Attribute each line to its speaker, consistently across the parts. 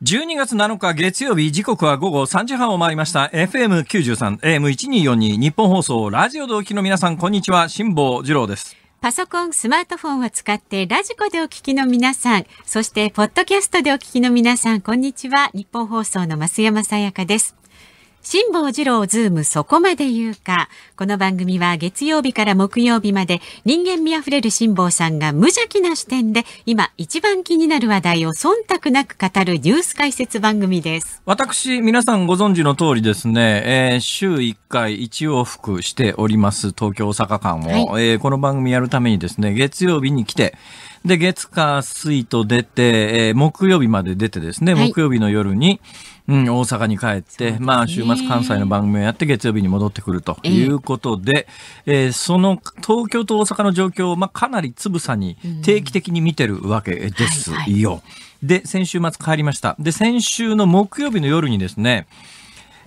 Speaker 1: 12月7日月曜日時刻は午後3時半を回りました FM93 AM1242 日本放送ラジオでお聞きの皆さんこんにちは辛坊治郎です
Speaker 2: パソコン、スマートフォンを使ってラジコでお聞きの皆さん、そしてポッドキャストでお聞きの皆さん、こんにちは。日本放送の増山さやかです。辛坊治郎ズームそこまで言うか。この番組は月曜日から木曜日まで人間味あふれる辛坊さんが無邪気な視点で今一番気になる話題を忖度なく語るニュース解説番組です。
Speaker 1: 私、皆さんご存知の通りですね、えー、週1回1往復しております東京大阪間を、はい、えー、この番組やるためにですね、月曜日に来て、で、月火水と出て、えー、木曜日まで出てですね、木曜日の夜に、うん、大阪に帰って、ね、まあ、週末関西の番組をやって月曜日に戻ってくるということで、えー、えー、その東京と大阪の状況を、まあ、かなりつぶさに定期的に見てるわけですよ。うんはいはい、で先週末帰りましたで先週の木曜日の夜にですね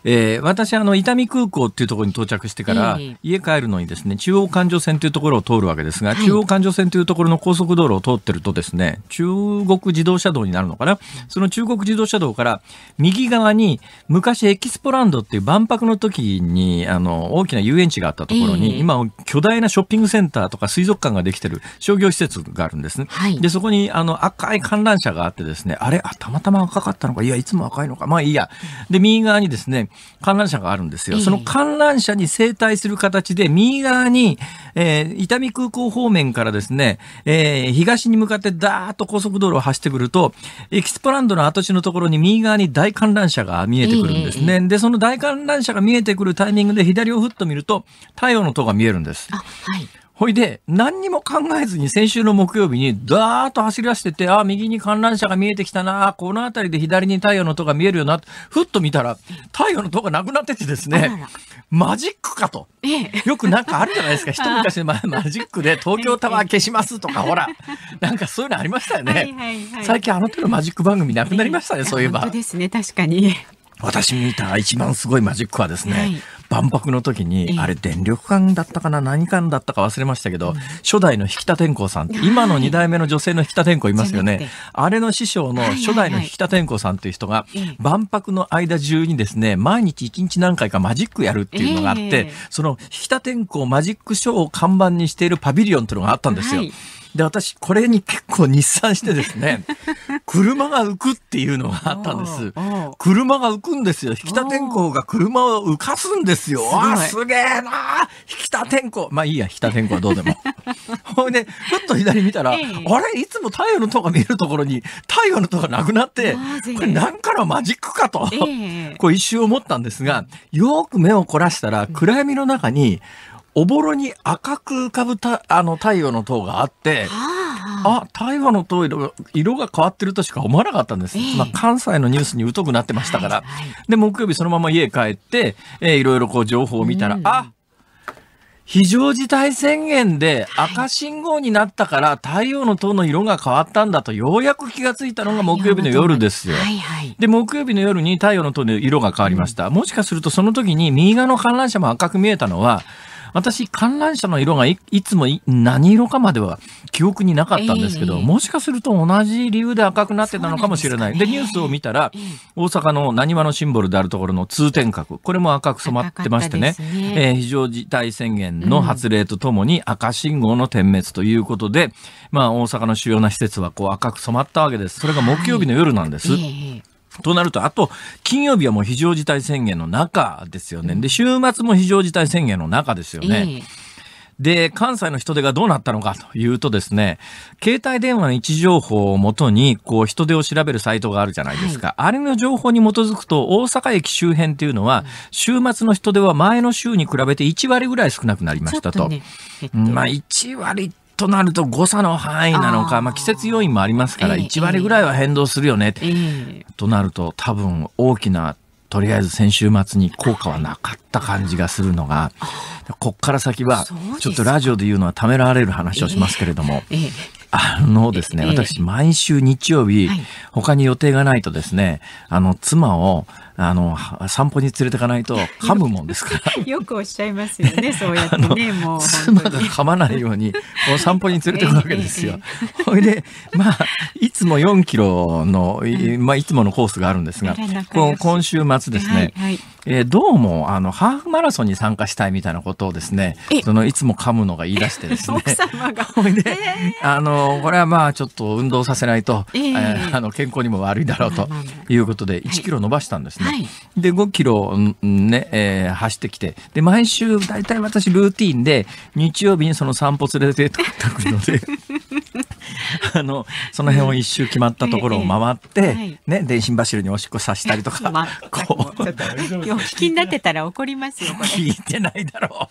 Speaker 1: えー、私、あの、伊丹空港っていうところに到着してから、家帰るのにですね、中央環状線というところを通るわけですが、中央環状線というところの高速道路を通ってるとですね、中国自動車道になるのかな、その中国自動車道から右側に、昔エキスポランドっていう万博の時に、あの、大きな遊園地があったところに、今、巨大なショッピングセンターとか水族館ができてる商業施設があるんですね。で、そこに、あの、赤い観覧車があってですね、あれあ、たまたま赤かったのか、いや、いつも赤いのか、まあいいや。で、右側にですね、観覧車があるんですよ。その観覧車に正対する形で、右側に、えー、伊丹空港方面からですね、えー、東に向かってダーッと高速道路を走ってくると、エキスポランドの跡地のところに右側に大観覧車が見えてくるんですね。で、その大観覧車が見えてくるタイミングで左をふっと見ると、太陽の塔が見えるんです。はいほいで、何にも考えずに先週の木曜日に、だーっと走り出してて、あ、右に観覧車が見えてきたな、この辺りで左に太陽の塔が見えるよな、ふっと見たら、太陽の塔がなくなっててですね、マジックかと。よくなんかあるじゃないですか、一 昔前、マジックで東京タワー消しますとか、ほら、なんかそういうのありましたよね。最近あの手のマジック番組なくなりましたね、そういえば。本当ですね、確かに。私見た一番すごいマジックはですね、はい万博の時に、あれ電力館だったかな何館だったか忘れましたけど、初代の引田天功さん、今の2代目の女性の引田天功いますよね。あれの師匠の初代の引田天功さんという人が、万博の間中にですね、毎日1日何回かマジックやるっていうのがあって、その引田天功マジックショーを看板にしているパビリオンというのがあったんですよ。で私これに結構日産してですね 車が浮くっていうのがあったんです車が浮くんですよ引田天候が車を浮かすんですよあすげえな引田天候まあいいや引田天候はどうでも ほいでふっと左見たら、あれいつも太陽の塔が見えるところに太陽の塔がなくなってこれ何からマジックかと、こう一瞬思ったんですがよく目を凝らしたら暗闇の中に、うんおぼろに赤く浮かぶたあの太陽の塔があって、あ、太陽の塔色色が変わってるとしか思わなかったんです。えー、まあ、関西のニュースに疎くなってましたから。はいはい、で、木曜日そのまま家帰って、えー、いろいろこう情報を見たら、うん、あ非常事態宣言で赤信号になったから太陽の塔の色が変わったんだとようやく気がついたのが木曜日の夜ですよ。で、木曜日の夜に太陽の塔の色が変わりました。もしかするとその時に右側の観覧車も赤く見えたのは、私、観覧車の色がいつも何色かまでは記憶になかったんですけど、えー、もしかすると同じ理由で赤くなってたのかもしれない。で、ね、ニュースを見たら、大阪の何話のシンボルであるところの通天閣、これも赤く染まってましてね、ねえー、非常事態宣言の発令とともに赤信号の点滅ということで、うん、まあ、大阪の主要な施設はこう赤く染まったわけです。それが木曜日の夜なんです。はいえーとなると、あと、金曜日はもう非常事態宣言の中ですよね。で、週末も非常事態宣言の中ですよね。で、関西の人手がどうなったのかというとですね、携帯電話の位置情報をもとに、こう、人手を調べるサイトがあるじゃないですか。はい、あれの情報に基づくと、大阪駅周辺っていうのは、週末の人手は前の週に比べて1割ぐらい少なくなりましたと。とね、まあ、1割っとなると誤差の範囲なのか、まあ、季節要因もありますから1割ぐらいは変動するよね、となると多分大きなとりあえず先週末に効果はなかった感じがするのが、こっから先は、ちょっとラジオで言うのはためられる話をしますけれども、あのですね、私、毎週日曜日、他に予定がないとですね、あの、妻をあの散歩に連れてかないと噛むもんですか
Speaker 2: ら よくおっしゃいますよねそうやってねもう妻
Speaker 1: が噛まないようにお散歩に連れてくわけですよ。ほいでまあいつも4キロの、まあ、いつものコースがあるんですが今週末ですね、はいはい、えー、どうもあのハーフマラソンに参加したいみたいなことをですねそのいつも噛むのが言い出してですねほいで、えー、あのこれはまあちょっと運動させないと、えー、あの健康にも悪いだろうということで1キロ伸ばしたんですね。はいですね。はい、で5キロ、ねえー、走ってきてで毎週大体私ルーティンで日曜日にその散歩連れてってくるので。あのその辺を一周決まったところを回って、ね、電信柱におしっこさせたりとか、こ
Speaker 2: うお聞きになってたら怒りますよ聞いてないだろ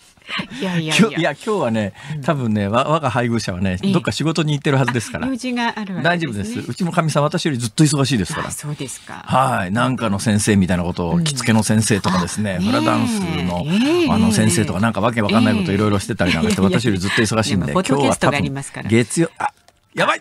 Speaker 2: ういやいやいや
Speaker 1: 今日はね多分ね我が配偶者はねどっか仕事に行ってるはずですから事大丈夫ですうちのかみさん私よりずっと忙しいですからそうですかはいなんかの先生みたいなことを着付けの先生とかですねフラダンス
Speaker 2: のあの先生とかなんかわけわかんないこといろいろ
Speaker 1: してたりなんかして私よりずっと忙しいんで今日は月曜あ
Speaker 2: やばい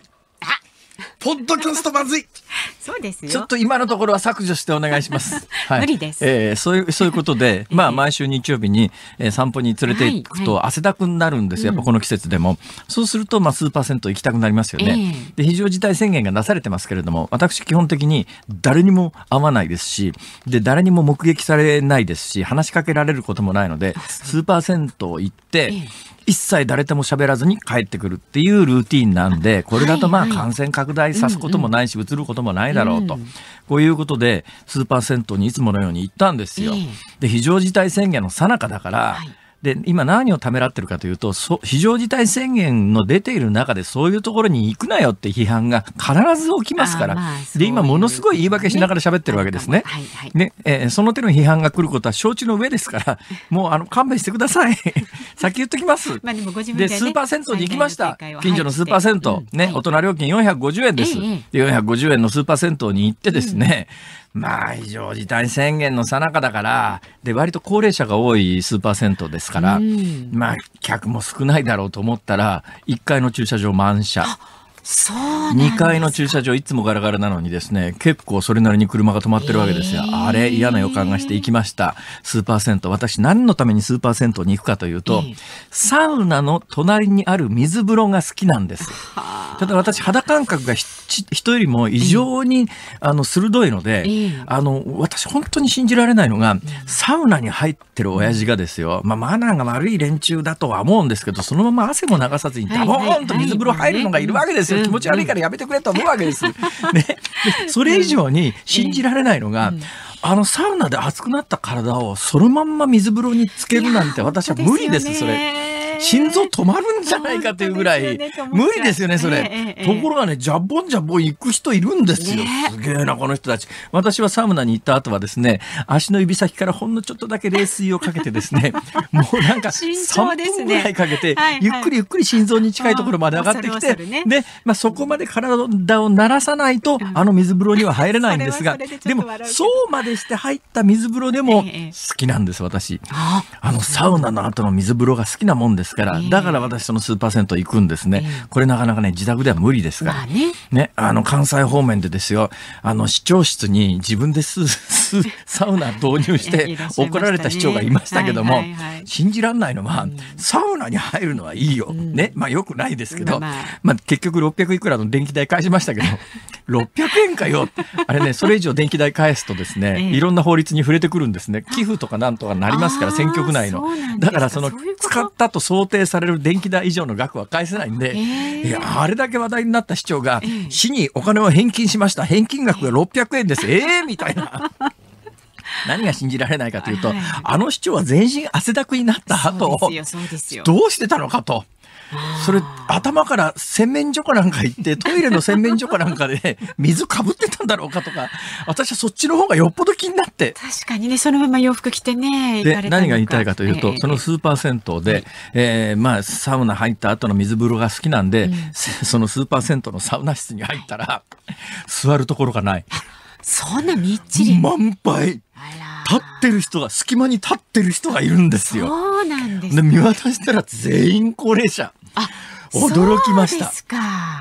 Speaker 2: ポッドキャストまずい そうですよ。ちょっと
Speaker 1: 今のところは削除してお願いします。はい、無理です。えー、そういう そういうことで、まあ毎週日曜日に、えー、散歩に連れて行くと汗だくになるんですよ。はいはい、やっぱこの季節でも、うん、そうするとまあ数パーセント行きたくなりますよね。えー、で非常事態宣言がなされてますけれども、私基本的に誰にも会わないですし、で誰にも目撃されないですし、話しかけられることもないので、数パーセント行って。えー一切誰とも喋らずに帰ってくるっていうルーティンなんで、これだとまあ感染拡大さすこともないし、うつることこともないだろうと、うん、こういうことでスーパー銭湯にいつものように行ったんですよ。えー、で非常事態宣言の最中だから、はいで、今何をためらってるかというと、非常事態宣言の出ている中でそういうところに行くなよって批判が必ず起きますから、で、今ものすごい言い訳しながら喋ってるわけですね。はいはい、ね、えー、その手の批判が来ることは承知の上ですから、もうあの、勘弁してください。先言っときます。まあ
Speaker 2: でもご自分で、ね、スーパ
Speaker 1: ー銭湯に行きました。近所のスーパー銭湯、ね、大人料金450円です。ええ、450円のスーパー銭湯に行ってですね、まあ、異常事態宣言の最中だから、で、割と高齢者が多いスーパー銭湯ですから、まあ、客も少ないだろうと思ったら、1階の駐車場満車。そう2階の駐車場いつもガラガラなのにですね結構それなりに車が止まってるわけですよ、えー、あれ嫌な予感がして行きましたスーパー銭湯私何のためにスーパー銭湯に行くかというと、えー、サウナの隣にある水風呂が好きなんですただ私肌感覚が人よりも異常に、えー、あの鋭いので、あの私本当に信じられないのがサウナに入ってる親父がですよ、まあ、マナーが悪い連中だとは思うんですけどそのまま汗も流さずにダボーンと水風呂入るのがいるわけですよですよ、気持ち悪いからやめてくれと思うわけです。ね、それ以上に信じられないのが、あのサウナで熱くなった体をそのまんま水風呂につけるなんて私は無理です、それ。心臓止まるんじゃないかというぐらい、無理ですよね、それ。ところがね、ジャボンジャボン行く人いるんですよ。すげえな、この人たち。私はサウナに行った後はですね、足の指先からほんのちょっとだけ冷水をかけてですね、もうなんか3分ぐらいかけて、ゆっくりゆっくり心臓に近いところまで上がってきて、で、まあそこまで体を慣らさないと、あの水風呂には入れないんですが、でも、そうまでして入った水風呂でも好きなんです、私。あのサウナの後の水風呂が好きなもんですですから、だから私その数パーセント行くんですね、これなかなかね自宅では無理ですから、ねねあの関西方面でですよあの市長室に自分です サウナ導入して怒られた市長がいましたけども、信じらんないのは、サウナに入るのはいいよ、ねまあよくないですけど、まあ結局600いくらの電気代返しましたけど600 円かよあれねそれ以上電気代返すとですね、いろんな法律に触れてくるんですね寄付とかなんとかなりますから選挙区内のだからその使ったと想定される電気代以上の額は返せないんで、えー、あれだけ話題になった市長が、市にお金を返金しました。返金額が600円です。ええー、みたいな。何が信じられないかというと、はい、あの市長は全身汗だくになった後どうしてたのかと。それ頭から洗面所かなんか行ってトイレの洗面所かなんかで 水かぶってたんだろうかとか私はそっちの方がよっぽど気になって
Speaker 2: 確かにねそのまま洋服着てねで何が言いたいかというと、えー、そのス
Speaker 1: ーパー銭湯で、はい、えー、まあ、サウナ入った後の水風呂が好きなんで、うん、そのスーパー銭湯のサウナ室に入ったら、座るところがない。
Speaker 2: そんなみっちり満
Speaker 1: 杯立ってる人が隙間に立ってる人がいるんですよそ
Speaker 2: うなんです、ね、見渡したら全員
Speaker 1: 高齢者あ驚きました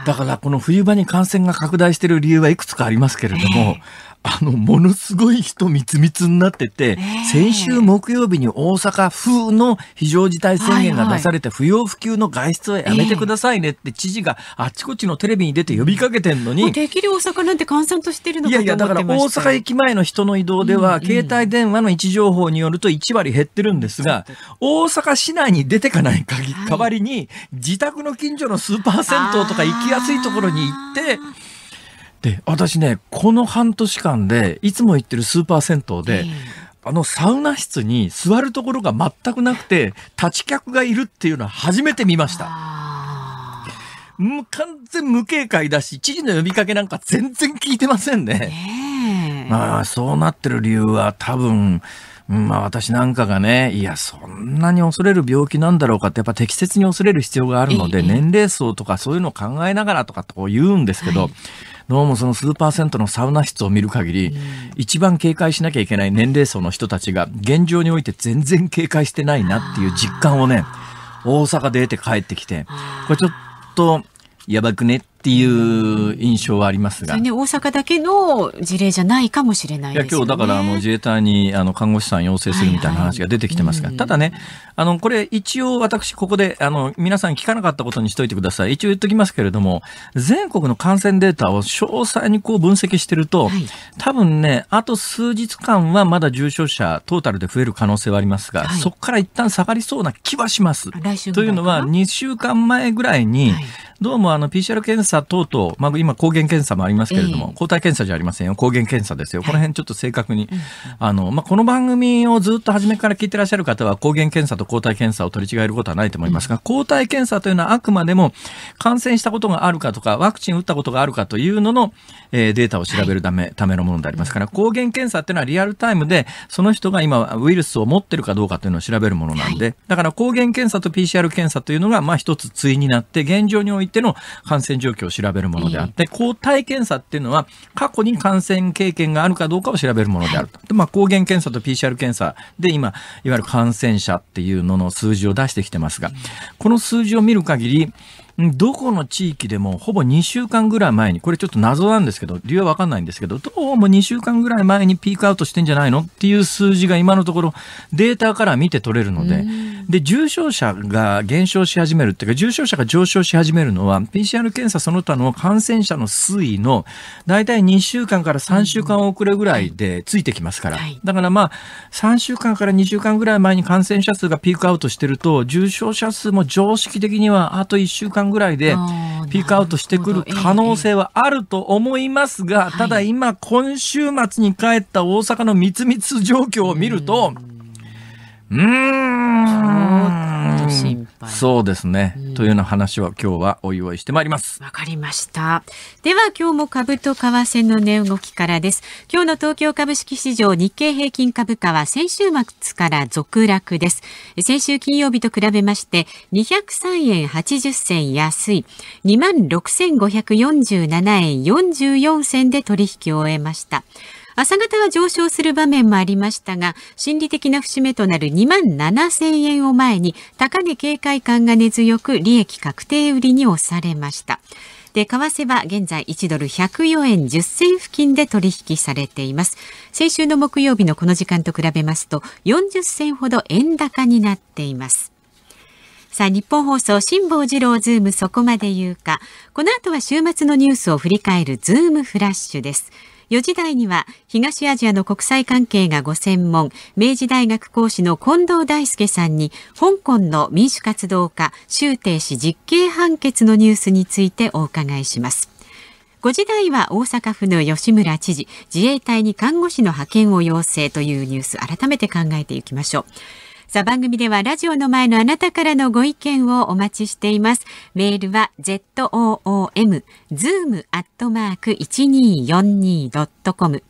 Speaker 1: だからこの冬場に感染が拡大している理由はいくつかありますけれども、えーあの、ものすごい人みつみつになってて、えー、先週木曜日に大阪風の非常事
Speaker 2: 態宣言が出され
Speaker 1: て、不要不急の外出はやめてくださいねって知事があちこちのテレビに出て呼びかけてんのに。
Speaker 2: できる大阪なんて閑散としてるのかいやいや、だから大阪
Speaker 1: 駅前の人の移動では、うんうん、携帯電話の位置情報によると1割減ってるんですが、大阪市内に出てかない代わりに、自宅の近所のスーパー銭湯とか行きやすいところに行って、で私ねこの半年間でいつも行ってるスーパー銭湯で、えー、あのサウナ室に座るところが全くなくて立ち客がいるっていうのは初めて見ました。もう完全無警戒だし、知事の呼びかけなんか全然聞いてませんね。まあ、そうなってる理由は多分、まあ私なんかがね、いや、そんなに恐れる病気なんだろうかって、やっぱ適切に恐れる必要があるので、年齢層とかそういうのを考えながらとかとこう言うんですけど、はいどうもその数パーセントのサウナ室を見る限り、一番警戒しなきゃいけない年齢層の人たちが現状において全然警戒してないなっていう実感をね大阪で得て帰ってきてこれちょっとやばくねっっていう印象はありますが、ね、
Speaker 2: 大阪だけの事例じゃないかもしれない、ね、今日だからあの
Speaker 1: 自衛隊にあの看護師さん要請するみたいな話が出てきてますが、はいはい、ただね、あのこれ一応私ここであの皆さん聞かなかったことにしといてください一応言っときますけれども全国の感染データを詳細にこう分析してると、はい、多分ねあと数日間はまだ重症者トータルで増える可能性はありますが、はい、そこから一旦下がりそうな気はします。来週というのは2週間前ぐらいに、はいどうもあの PCR 検査等々、まあ、今抗原検査もありますけれども、えー、抗体検査じゃありませんよ抗原検査ですよこの辺ちょっと正確に、はい、あのまあ、この番組をずっと初めから聞いてらっしゃる方は抗原検査と抗体検査を取り違えることはないと思いますが、うん、抗体検査というのはあくまでも感染したことがあるかとかワクチン打ったことがあるかというのの、えー、データを調べるため,、ためのものでありますから抗原検査というのはリアルタイムでその人が今ウイルスを持ってるかどうかというのを調べるものなんで、はい、だから抗原検査と PCR 検査というのがまあ一つ対になって現状においてての感染状況を調べるものであって、抗体検査っていうのは過去に感染経験があるかどうかを調べるものであると。でまあ、抗原検査と PCR 検査で今、いわゆる感染者っていうのの数字を出してきてますが、この数字を見る限り、どこの地域でもほぼ2週間ぐらい前に、これちょっと謎なんですけど、理由はわかんないんですけど、どうも2週間ぐらい前にピークアウトしてんじゃないのっていう数字が今のところデータから見て取れるので、で、重症者が減少し始めるっていうか、重症者が上昇し始めるのは、PCR 検査その他の感染者の推移の、大体2週間から3週間遅れぐらいでついてきますから。だからまあ、3週間から2週間ぐらい前に感染者数がピークアウトしてると、重症者数も常識的にはあと1週間ぐらいで、ピークアウトしてくる可能性はあると思いますが、ただ今、今週末に帰った大阪の密密状況を見ると、うんうーん。心配。そうですね、うん、というような話は今日はお祝いしてまいり
Speaker 2: ます。わかりました。では今日も株と為替の値動きからです。今日の東京株式市場日経平均株価は先週末から続落です。先週金曜日と比べまして203円80銭安い2万6547円44銭で取引を終えました。朝方は上昇する場面もありましたが、心理的な節目となる2万7千円を前に、高値警戒感が根強く利益確定売りに押されました。で、為替は現在1ドル104円10銭付近で取引されています。先週の木曜日のこの時間と比べますと、40銭ほど円高になっています。さあ、日本放送、辛坊治郎ズームそこまで言うか。この後は週末のニュースを振り返るズームフラッシュです。4時台には東アジアの国際関係がご専門明治大学講師の近藤大輔さんに香港の民主活動家周庭氏実刑判決のニュースについてお伺いします。5時台は大阪府の吉村知事自衛隊に看護師の派遣を要請というニュース改めて考えていきましょう。さあ番組ではラジオの前のあなたからのご意見をお待ちしています。メールは zoom.1242.com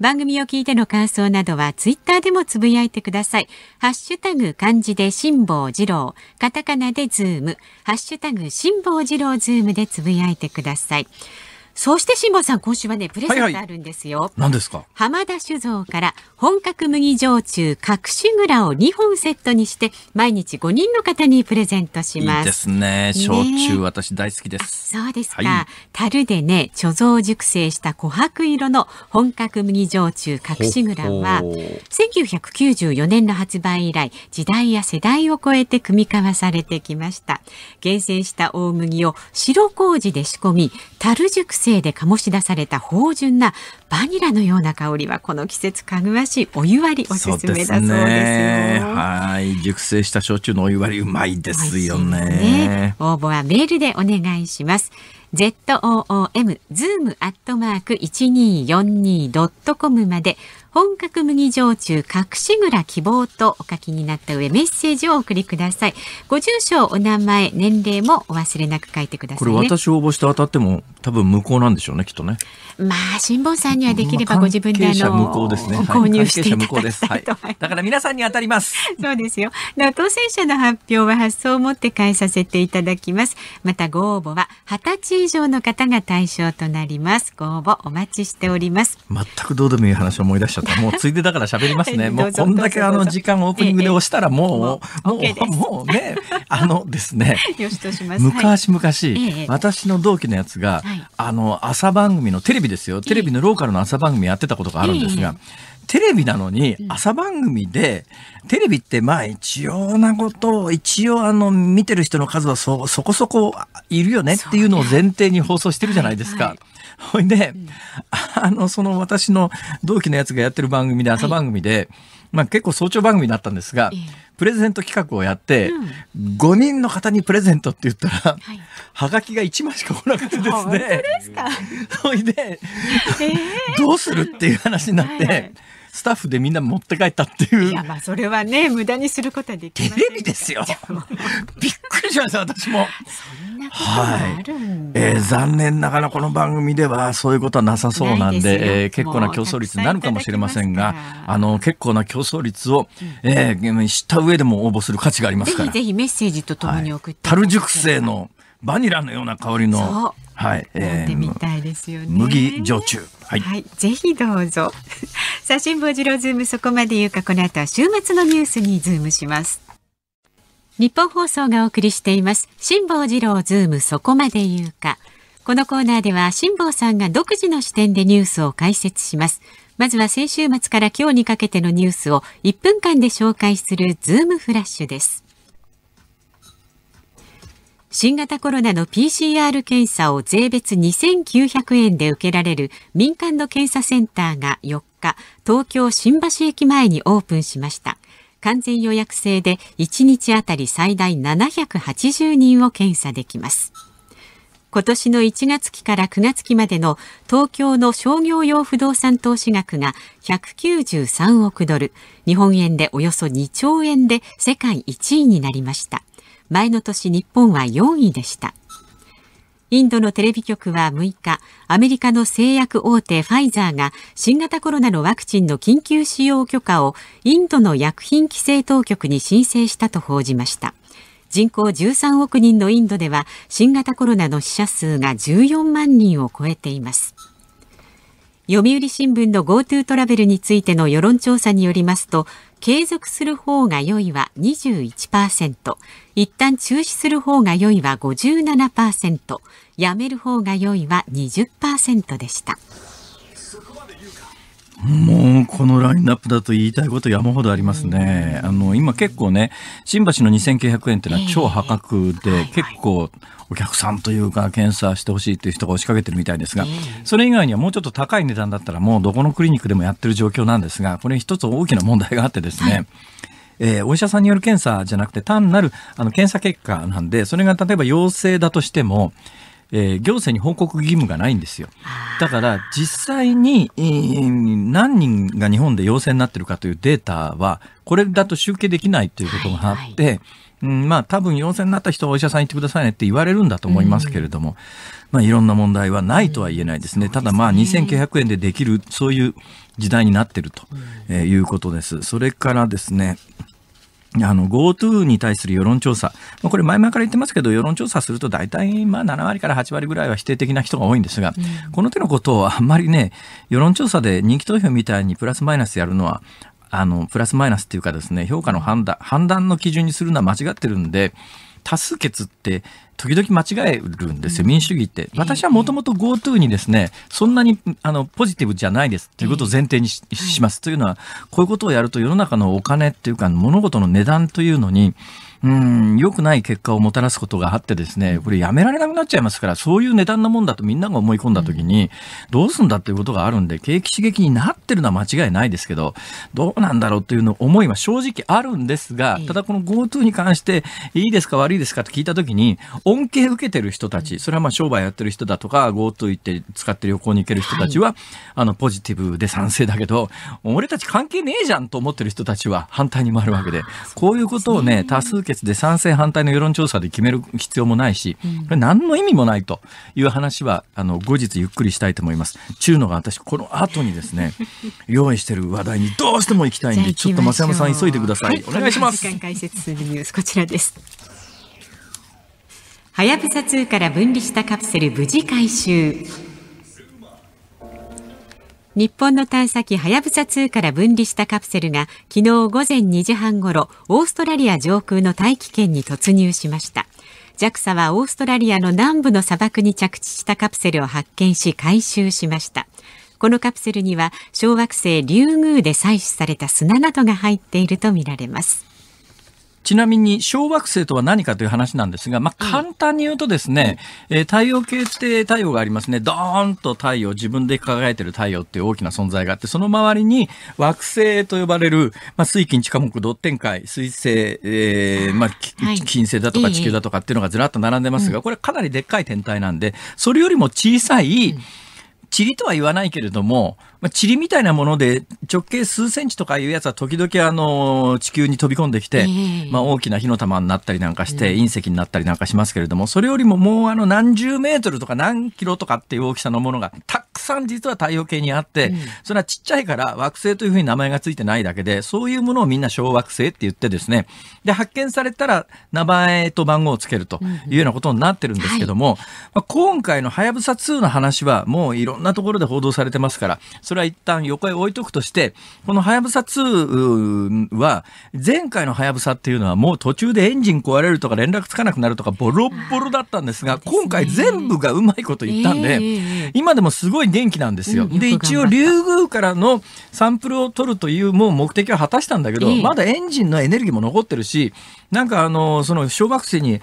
Speaker 2: 番組を聞いての感想などはツイッターでもつぶやいてください。ハッシュタグ漢字で辛抱二郎、カタカナでズーム、ハッシュタグ辛抱二郎ズームでつぶやいてください。そして辛坊さん、今週はね、プレゼントあるんですよ。はいはい、何ですか浜田酒造から本格麦焼酎隠し蔵を2本セットにして、毎日5人の方にプレゼントします。いいですね。焼酎、
Speaker 1: 私大好きです。
Speaker 2: そうですか、はい。樽でね、貯蔵熟成した琥珀色の本格麦焼酎隠し蔵は、1994年の発売以来、時代や世代を超えて組み交わされてきました。厳選した大麦を白麹で仕込み、樽熟成精で醸し出された芳醇なバニラのような香りはこの季節かぐわしいお湯割りおすすめだそうですよ。すね、
Speaker 1: はい熟成した焼酎のお湯割りうまいですよね、ね、
Speaker 2: 応募はメールでお願いします。zoom zoom アットマーク一二四二ドットコムまで。本格麦焼酎隠し蔵希望とお書きになった上メッセージをお送りくださいご住所お名前年齢もお忘れなく書いてください、ね、これ私
Speaker 1: 応募して当たっても多分無効なんでしょうねきっとね
Speaker 2: まあ辛坊さんにはできればご自分であの、まあ、無効ですね、購入していただ
Speaker 1: きたいと、は
Speaker 2: い、だから皆さんに当たりますそうですよ当選者の発表は発送をもって返させていただきますまたご応募は二十歳以上の方が対象となりますご応募お待ちしております
Speaker 1: 全くどうでもいい話思い出しちゃっ もうついでだから喋りますね。もうこんだけあの時間オープニングで押したらもう、も
Speaker 2: う、もう
Speaker 1: ね、あのですね、昔々、私の同期のやつが、あの、朝番組のテレビですよ。テレビのローカルの朝番組やってたことがあるんですが、テレビなのに朝番組で、テレビってまあ一応なことを、一応あの見てる人の数はそそこそこいるよねっていうのを前提に放送してるじゃないですか。はいはいほいで、あの、その私の同期のやつがやってる番組で、朝番組で、はい、まあ結構早朝番組だったんですが、プレゼント企画をやって、うん、5人の方にプレゼントって言ったら、はい、はがきが1枚しか来なくてですね。
Speaker 2: ほいで、
Speaker 1: えー、どうするっていう話になって、はいはいスタッフでみんな持って帰ったっていう。いや、
Speaker 2: まあ、それはね、無駄にすることはできない。テレビですよ。びっくりしました、私も。
Speaker 1: はい、えー、残念ながらこの番組ではそういうことはなさそうなんでで、えー、結構な競争率になるかもしれませんがあの結構な競争率を、えー、知った上でも応募する価値がありますからぜひ
Speaker 2: ぜひメッセージとともに送って、はい、樽熟
Speaker 1: 成のバニラのような香りの
Speaker 2: はい、飲んでみたいですよね。えー、麦焼酎、はい、はい、ぜひどうぞ。さあ辛坊治郎ズームそこまで言うかこの後は週末のニュースにズームします。日本放送がお送りしています辛坊治郎ズームそこまで言うか。このコーナーでは辛坊さんが独自の視点でニュースを解説します。まずは先週末から今日にかけてのニュースを1分間で紹介するズームフラッシュです。新型コロナの PCR 検査を税別2900円で受けられる民間の検査センターが4日、東京新橋駅前にオープンしました。完全予約制で1日あたり最大780人を検査できます。今年の1月期から9月期までの東京の商業用不動産投資額が193億ドル、日本円でおよそ2兆円で世界1位になりました。前の年日本は4位でした。インドのテレビ局は6日、アメリカの製薬大手ファイザーが新型コロナのワクチンの緊急使用許可をインドの薬品規制当局に申請したと報じました。人口13億人のインドでは新型コロナの死者数が14万人を超えています。読売新聞の GoTo トラベルについての世論調査によりますと継続する方が良いは21%一旦中止する方が良いは57%やめる方が良いは20%でした
Speaker 1: もうこのラインナップだと言いたいこと山ほどありますね。あの今結構ね新橋の2900円ってのは超破格で、結構。はいはいお客さんというか検査してほしいという人が押しかけてるみたいですが、それ以外にはもうちょっと高い値段だったらもうどこのクリニックでもやってる状況なんですがこれ一つ大きな問題があってですね、はいえー、お医者さんによる検査じゃなくて単なるあの検査結果なんでそれが例えば陽性だとしても、えー、行政に報告義務がないんですよだから実際に、何人が日本で陽性になってるかというデータはこれだと集計できないということがあって、はいはいうん、まあ多分陽性になった人はお医者さん行ってくださいねって言われるんだと思いますけれども、うん、まあいろんな問題はないとは言えないですね。うん、ただまあ2900円でできる、そういう時代になってると、いうことです。それからですね、あの、GoTo に対する世論調査。これ前々から言ってますけど、世論調査すると大体まあ7割から8割ぐらいは否定的な人が多いんですが、うん、この手のことをあんまりね、世論調査で人気投票みたいにプラスマイナスやるのは、あのプラスマイナスっていうかですね評価の判断判断の基準にするのは間違ってるんで多数決って時々間違えるんですよ、民主主義って。私はもともと GoTo にですね、そんなにあのポジティブじゃないですということを前提にし,、ます。というのは、こういうことをやると世の中のお金っていうか、物事の値段というのに、うん良くない結果をもたらすことがあってですねこれやめられなくなっちゃいますからそういう値段なもんだとみんなが思い込んだ時にどうすんだっていうことがあるんで景気刺激になってるのは間違いないですけどどうなんだろうっていうの思いは正直あるんですがただこの GoTo に関していいですか悪いですかと聞いた時に恩恵受けてる人たちそれはまあ商売やってる人だとか GoTo 行って使って旅行に行ける人たちは、あのポジティブで賛成だけど俺たち関係ねえじゃんと思ってる人たちは反対に回るわけでこういうことをね多数決で賛成反対の世論調査で決める必要もないし、これ何の意味もないという話は、あの、後日ゆっくりしたいと思います。ちゅうのが私、この後にですね、用意している話題にどうしても行きたいんで、ちょっと増山さん急いでください。い、お願いしま
Speaker 2: す。時間解説するニュース、こちらです。はやぶさ2から分離したカプセル無事回収。日本の探査機はやぶさ2から分離したカプセルが昨日午前2時半ごろオーストラリア上空の大気圏に突入しました JAXA はオーストラリアの南部の砂漠に着地したカプセルを発見し回収しましたこのカプセルには小惑星リュウグウで採取された砂などが入っているとみられますちな
Speaker 1: みに小惑星とは何かという話なんですが、まあ、簡単に言うとですね、うん、えー、太陽系って太陽がありますね。ドーンと太陽、自分で輝いてる太陽っていう大きな存在があって、その周りに惑星と呼ばれる、まあ、水金地下木土天海、水星、えー、まあ、金星だとか地球だとかっていうのがずらっと並んでますが、これかなりでっかい天体なんで、それよりも小さい、うん塵とは言わないけれども、まあ、塵みたいなもので直径数センチとかいうやつは時々あの地球に飛び込んできて、えー、まあ、大きな火の玉になったりなんかして、隕石になったりなんかしますけれどもそれよりももうあの何十メートルとか何キロとかっていう大きさのものがたくさん実は太陽系にあって、うん、それはちっちゃいから惑星というふうに名前がついてないだけでそういうものをみんな小惑星って言ってですねで発見されたら名前と番号をつけるというようなことになってるんですけども、うんはい、まあ、今回のはやぶさ2の話はもういろんなところで報道されてますから、それは一旦横へ置いとくとして、このはやぶさ2は、前回のはやぶさっていうのはもう途中でエンジン壊れるとか連絡つかなくなるとかボロボロだったんですが、今回全部がうまいこと言ったんで、今でもすごい元気なんですよ。で、一応リュウグウからのサンプルを取るというもう目的は果たしたんだけど、まだエンジンのエネルギーも残ってるし、なんかあの、その小学生に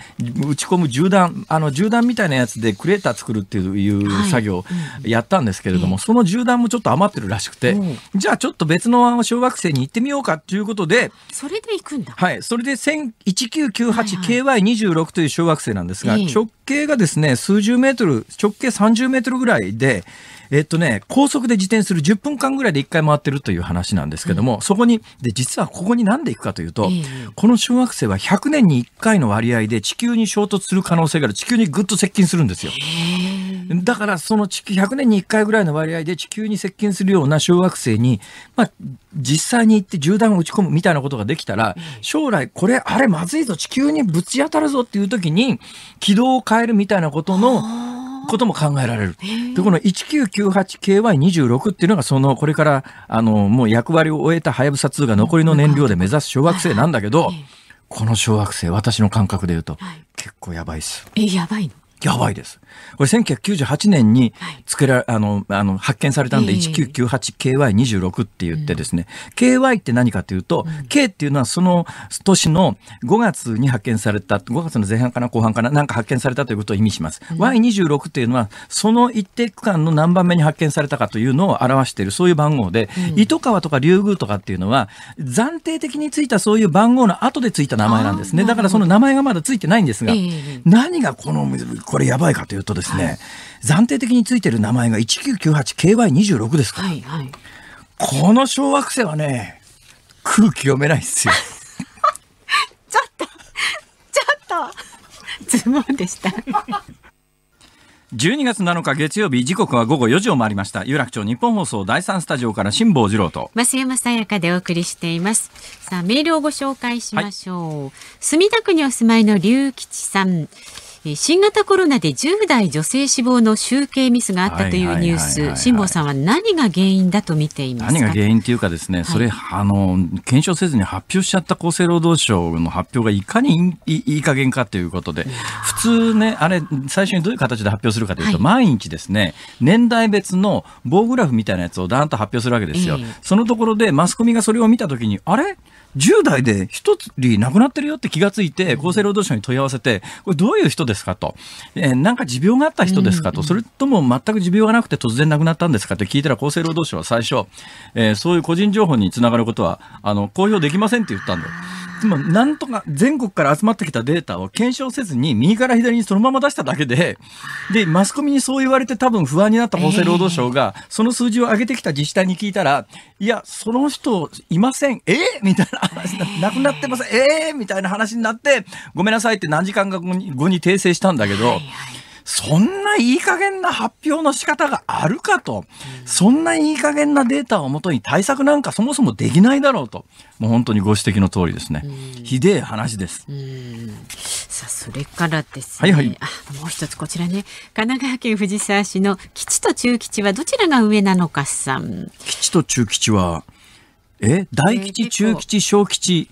Speaker 1: 打ち込む銃弾、あの銃弾みたいなやつでクレーター作るっていう作業やったんですけれども、はいうん、その銃弾もちょっと余ってるらしくて、うん、じゃあちょっと別の小学生に行ってみようかということで、それで行くんだ。はい、それで 1998KY26 という小学生なんですが、直径がですね、数十メートル、直径30メートルぐらいで、えっとね、高速で自転する10分間ぐらいで1回回ってるという話なんですけども、うん、そこに、で、実はここに何で行くかというと、えー、この小惑星は100年に1回の割合で地球に衝突する可能性がある、地球にぐっと接近するんですよ。えー、だから、その地球、100年に1回ぐらいの割合で地球に接近するような小惑星に、まあ、実際に行って銃弾を打ち込むみたいなことができたら、将来これ、あれまずいぞ、地球にぶち当たるぞっていう時に、軌道を変えるみたいなことの、ことも考えられる。で、この 1998KY26 っていうのが、その、これから、あの、もう役割を終えたはやぶさ2が残りの燃料で目指す小惑星なんだけど、この小惑星、私の感覚で言うと、結構やばいっす。え、やばいのやばいです。これ1998年に作ら、あの、あの、発見されたんで、1998KY26 って言ってですね、KY って何かというと、K っていうのはその年の5月に発見された、5月の前半かな後半かな、なんか発見されたということを意味します。Y26 っていうのは、その一定区間の何番目に発見されたかというのを表している、そういう番号で、糸川とか竜宮とかっていうのは、暫定的についたそういう番号の後でついた名前なんですね。だからその名前がまだついてないんですが、何がこの、これやばいかというとですね、はい、暫定的についてる名前が 1998KY26 ですから、はいはい、この小惑星はね空気読めないですよ
Speaker 2: ちょっとちょっとズボンでした
Speaker 1: 12月7日月曜日時刻は午後4時を回りました有楽町日本放送第3スタジオから辛坊治郎
Speaker 2: と増山さやかでお送りしていますさあメールをご紹介しましょう、はい、墨田区にお住まいの龍吉さん新型コロナで10代女性死亡の集計ミスがあったというニュース、辛坊さんは何が原因だと見ています何が原
Speaker 1: 因というかですね、はい、それあの検証せずに発表しちゃった厚生労働省の発表がいかにいい加減かということで、普通ね、あれ、最初にどういう形で発表するかというと、はい、毎日ですね、年代別の棒グラフみたいなやつをだーんと発表するわけですよ。えー、そのところでマスコミがそれを見たときに、あれ10代で一人亡くなってるよって気がついて、厚生労働省に問い合わせて、これどういう人ですかと、えー、なんか持病があった人ですかと、それとも全く持病がなくて突然亡くなったんですかって聞いたら、厚生労働省は最初、えー、そういう個人情報につながることは、あの、公表できませんって言ったんだよ。つまり、なんとか全国から集まってきたデータを検証せずに、右から左にそのまま出しただけで、で、マスコミにそう言われて多分不安になった厚生労働省が、その数字を上げてきた自治体に聞いたら、いや、その人いません、えー、みたいな、なくなってますええー、みたいな話になってごめんなさいって何時間か後に後に訂正したんだけど。はいはいそんないい加減な発表の仕方があるかと、そんないい加減なデータをもとに対策なんかそもそもできないだろうと、もう本当にご指摘の通りですね。ひでえ話です。
Speaker 2: さあ、それからですね。はいはい、あ、もう一つこちらね。神奈川県藤沢市の基地と中基地はどちらが上なのかさん。
Speaker 1: 基地と中基地はえ大吉、中吉、小吉。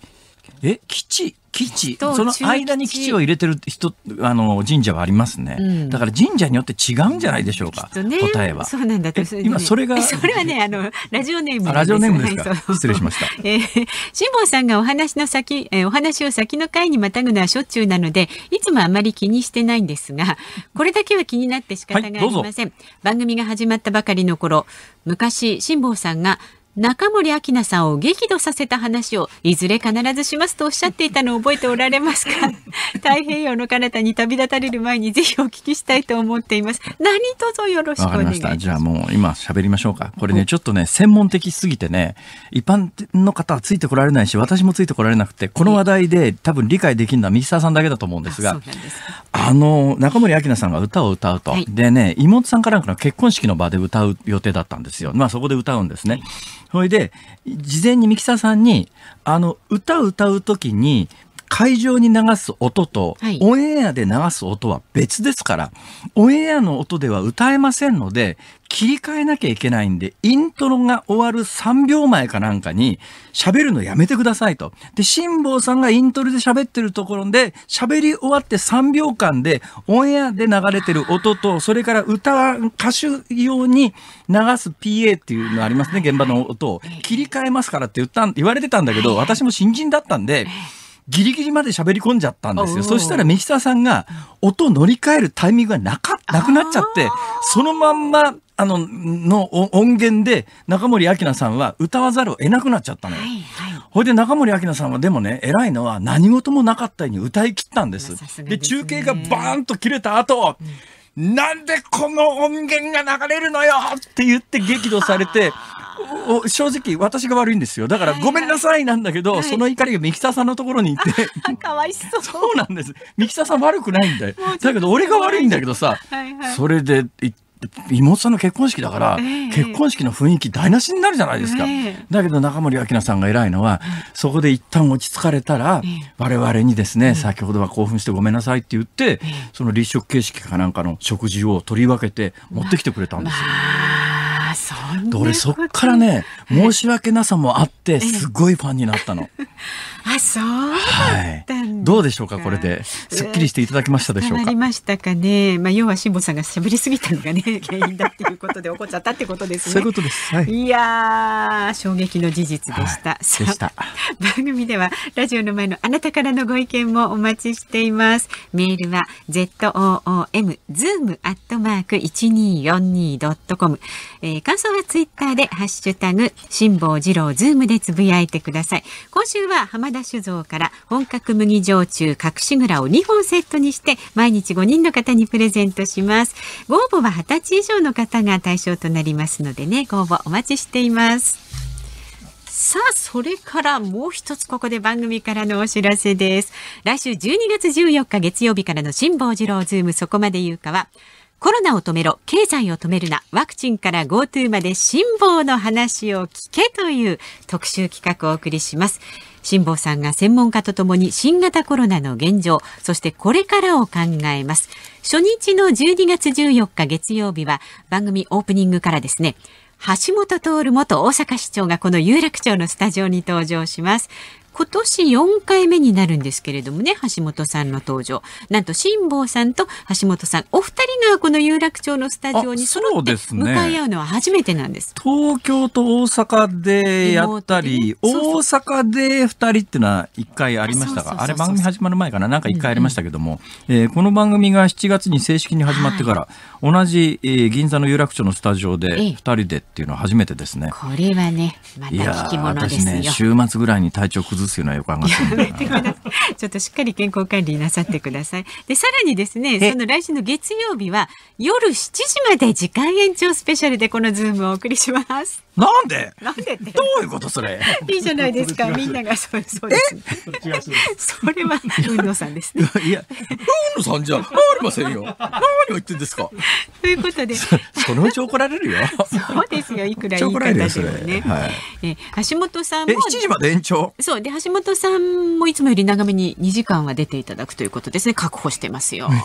Speaker 1: え吉吉その間に吉を入れてる人あの神社はありますね、うん、だから神社によって違うんじゃないでしょうか、ね、答えはそう
Speaker 2: なんだと、ね、今それが それはねあのラジオネームラジオネームですか、はい、失礼しました、えー、辛坊さんがお話の先、えー、お話を先の回にまたぐのはしょっちゅうなのでいつもあまり気にしてないんですがこれだけは気になって仕方がありません、はい、番組が始まったばかりの頃昔辛坊さんが中森明菜さんを激怒させた話をいずれ必ずしますとおっしゃっていたのを覚えておられますか 太平洋の彼方に旅立たれる前にぜひお聞きしたいと思っています何卒よろしくお願いしますま
Speaker 1: じゃあもう今喋りましょうかこれねちょっとね専門的すぎてね一般の方はついてこられないし私もついてこられなくてこの話題で多分理解できるのはミキサーさんだけだと思うんですがあの中森明菜さんが歌を歌うと、はい、でね妹さんからの結婚式の場で歌う予定だったんですよまあそこで歌うんですね、はいそれで、事前にミキサーさんに、あの、歌を歌う時に、会場に流す音と、はい、オンエアで流す音は別ですから、オンエアの音では歌えませんので、切り替えなきゃいけないんで、イントロが終わる3秒前かなんかに、喋るのやめてくださいと。で、辛坊さんがイントロで喋ってるところで、喋り終わって3秒間で、オンエアで流れてる音と、それから歌、歌手用に流す PA っていうのありますね、現場の音を。切り替えますからって言ったん、言われてたんだけど、私も新人だったんで、ギリギリまで喋り込んじゃったんですよ。そしたらミキサーさんが音を乗り換えるタイミングがなかなくなっちゃって、そのまんまあの、の音源で中森明菜さんは歌わざるを得なくなっちゃったのよ。はいはい、ほいで中森明菜さんはでもね、偉いのは何事もなかったように歌い切ったんです。ですね、で、中継がバーンと切れた後、うんなんでこの音源が流れるのよって言って激怒されて、正直私が悪いんですよだからごめんなさいなんだけど、はいはい、その怒りがミキサーさんのところに行ってかわいそう そうなんですミキサーさん悪くないんだよだけど俺が悪いんだけどさ、はいはい、それで行って妹さんの結婚式だから、えー、結婚式の雰囲気台無しになるじゃないですか、えー、だけど中森明菜さんが偉いのは、そこで一旦落ち着かれたら、えー、我々にですね、先ほどは興奮してごめんなさいって言って、その立食形式かなんかの食事を取り分けて持ってきてくれたんですよ。
Speaker 2: まあ、俺そっからね
Speaker 1: 申し訳なさもあってすごいファンになったの。
Speaker 2: あ、そうはい、どうでし
Speaker 1: ょうか、これで。
Speaker 2: すっきりし
Speaker 1: ていただきましたでしょうか。あり
Speaker 2: ましたかね。まあ、要は辛坊さんが喋りすぎたのがね、原因だっていうことで怒っちゃったってことですね。そういうことです。はい、いや衝撃の事実でした。はい、でした。番組では、ラジオの前のあなたからのご意見もお待ちしています。メールは、zoom、zoom、アットマーク 1242.com。えー、感想はツイッターで、ハッシュタグ、辛坊治郎、ズームでつぶやいてください。今週は、浜山田酒造から本格麦焼酎隠し蔵を2本セットにして毎日5人の方にプレゼントしますご応募は20歳以上の方が対象となりますのでねご応募お待ちしていますさあそれからもう一つここで番組からのお知らせです来週12月14日月曜日からの辛坊治郎ズームそこまで言うかはコロナを止めろ、経済を止めるな、ワクチンから GoTo まで辛抱の話を聞けという特集企画をお送りします。辛坊さんが専門家とともに新型コロナの現状、そしてこれからを考えます。初日の12月14日月曜日は番組オープニングからですね、橋本徹元大阪市長がこの有楽町のスタジオに登場します。今年4回目になるんですけれどもね、橋本さんの登場。なんと辛坊さんと橋本さん、お二人がこの有楽町のスタジオに揃って向かい合うのは初めてなんです。ですね、
Speaker 1: 東京と大阪でやったり、大阪で二人っていうのは一回ありましたが、あれ番組始まる前かな、なんか一回ありましたけども、うんえー、この番組が7月に正式に始まってから、はい、同じ、えー、銀座の有楽町のスタジオで二人でっていうのは初めてですね。こ
Speaker 2: れはね、また聞き物ですよ。ね、週
Speaker 1: 末ぐらいに体調崩崩すような予感がする
Speaker 2: ちょっとしっかり健康管理なさってください。で、さらにですね、その来週の月曜日は夜7時まで時間延長スペシャルでこのズームをお送りします。な
Speaker 1: んでなんでってどういうことそれ
Speaker 2: いいじゃないですか みんながそれそうでそれは海野さんですね
Speaker 1: いや海野さんじゃありませんよ何を言ってんですか
Speaker 2: ということでそ
Speaker 1: のうち怒られるよ
Speaker 2: そうですよいくら言い方でもね、はい、え橋本さんも7時まで延長そうで橋本さんもいつもより長めに二時間は出ていただくということですね確保してますよ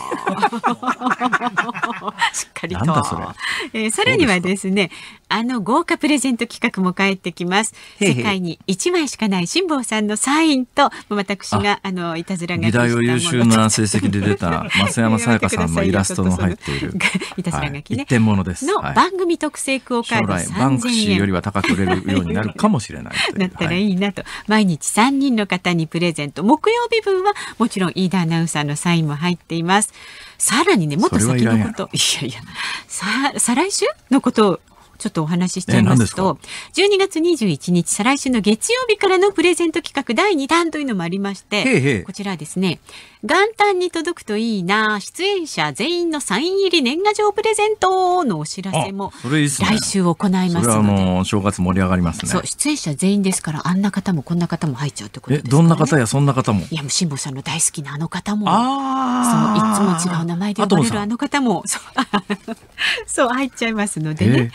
Speaker 2: しっかりと。なえー、さらにはですねあの豪華プレゼント企画も帰ってきます。へへ世界に一枚しかない辛坊さんのサインと私があのいたずらが大を優
Speaker 1: 秀な成績で出た 増山さやかさんのイラストの入っている
Speaker 2: いたずら書きね、はい、点
Speaker 1: ものですの番
Speaker 2: 組特製クオカード3 0バンクシーよりは高く売れるようになるかもしれない なったらいいなと、毎日三人の方にプレゼント木曜日分はもちろん飯田アナウンサーのサインも入っています。さらにねもっと先のこといやいや再来週のことをちょっとお話ししちゃいますと、す12月21日、再来週の月曜日からのプレゼント企画第2弾というのもありまして、へへこちらですね、元旦に届くといいな、出演者全員のサイン入り年賀状プレゼントのお知らせも、来週行いますので。あ、
Speaker 1: ね、の正月盛り上がりますね。そう、
Speaker 2: 出演者全員ですから、あんな方もこんな方も入っちゃうってことで
Speaker 1: す、ね、どんな方やそんな方も。い
Speaker 2: や、もう辛坊さんの大好きなあの方も、そのいつも違う名前で呼ばれるあの方も、そう、そう入っちゃいますのでね。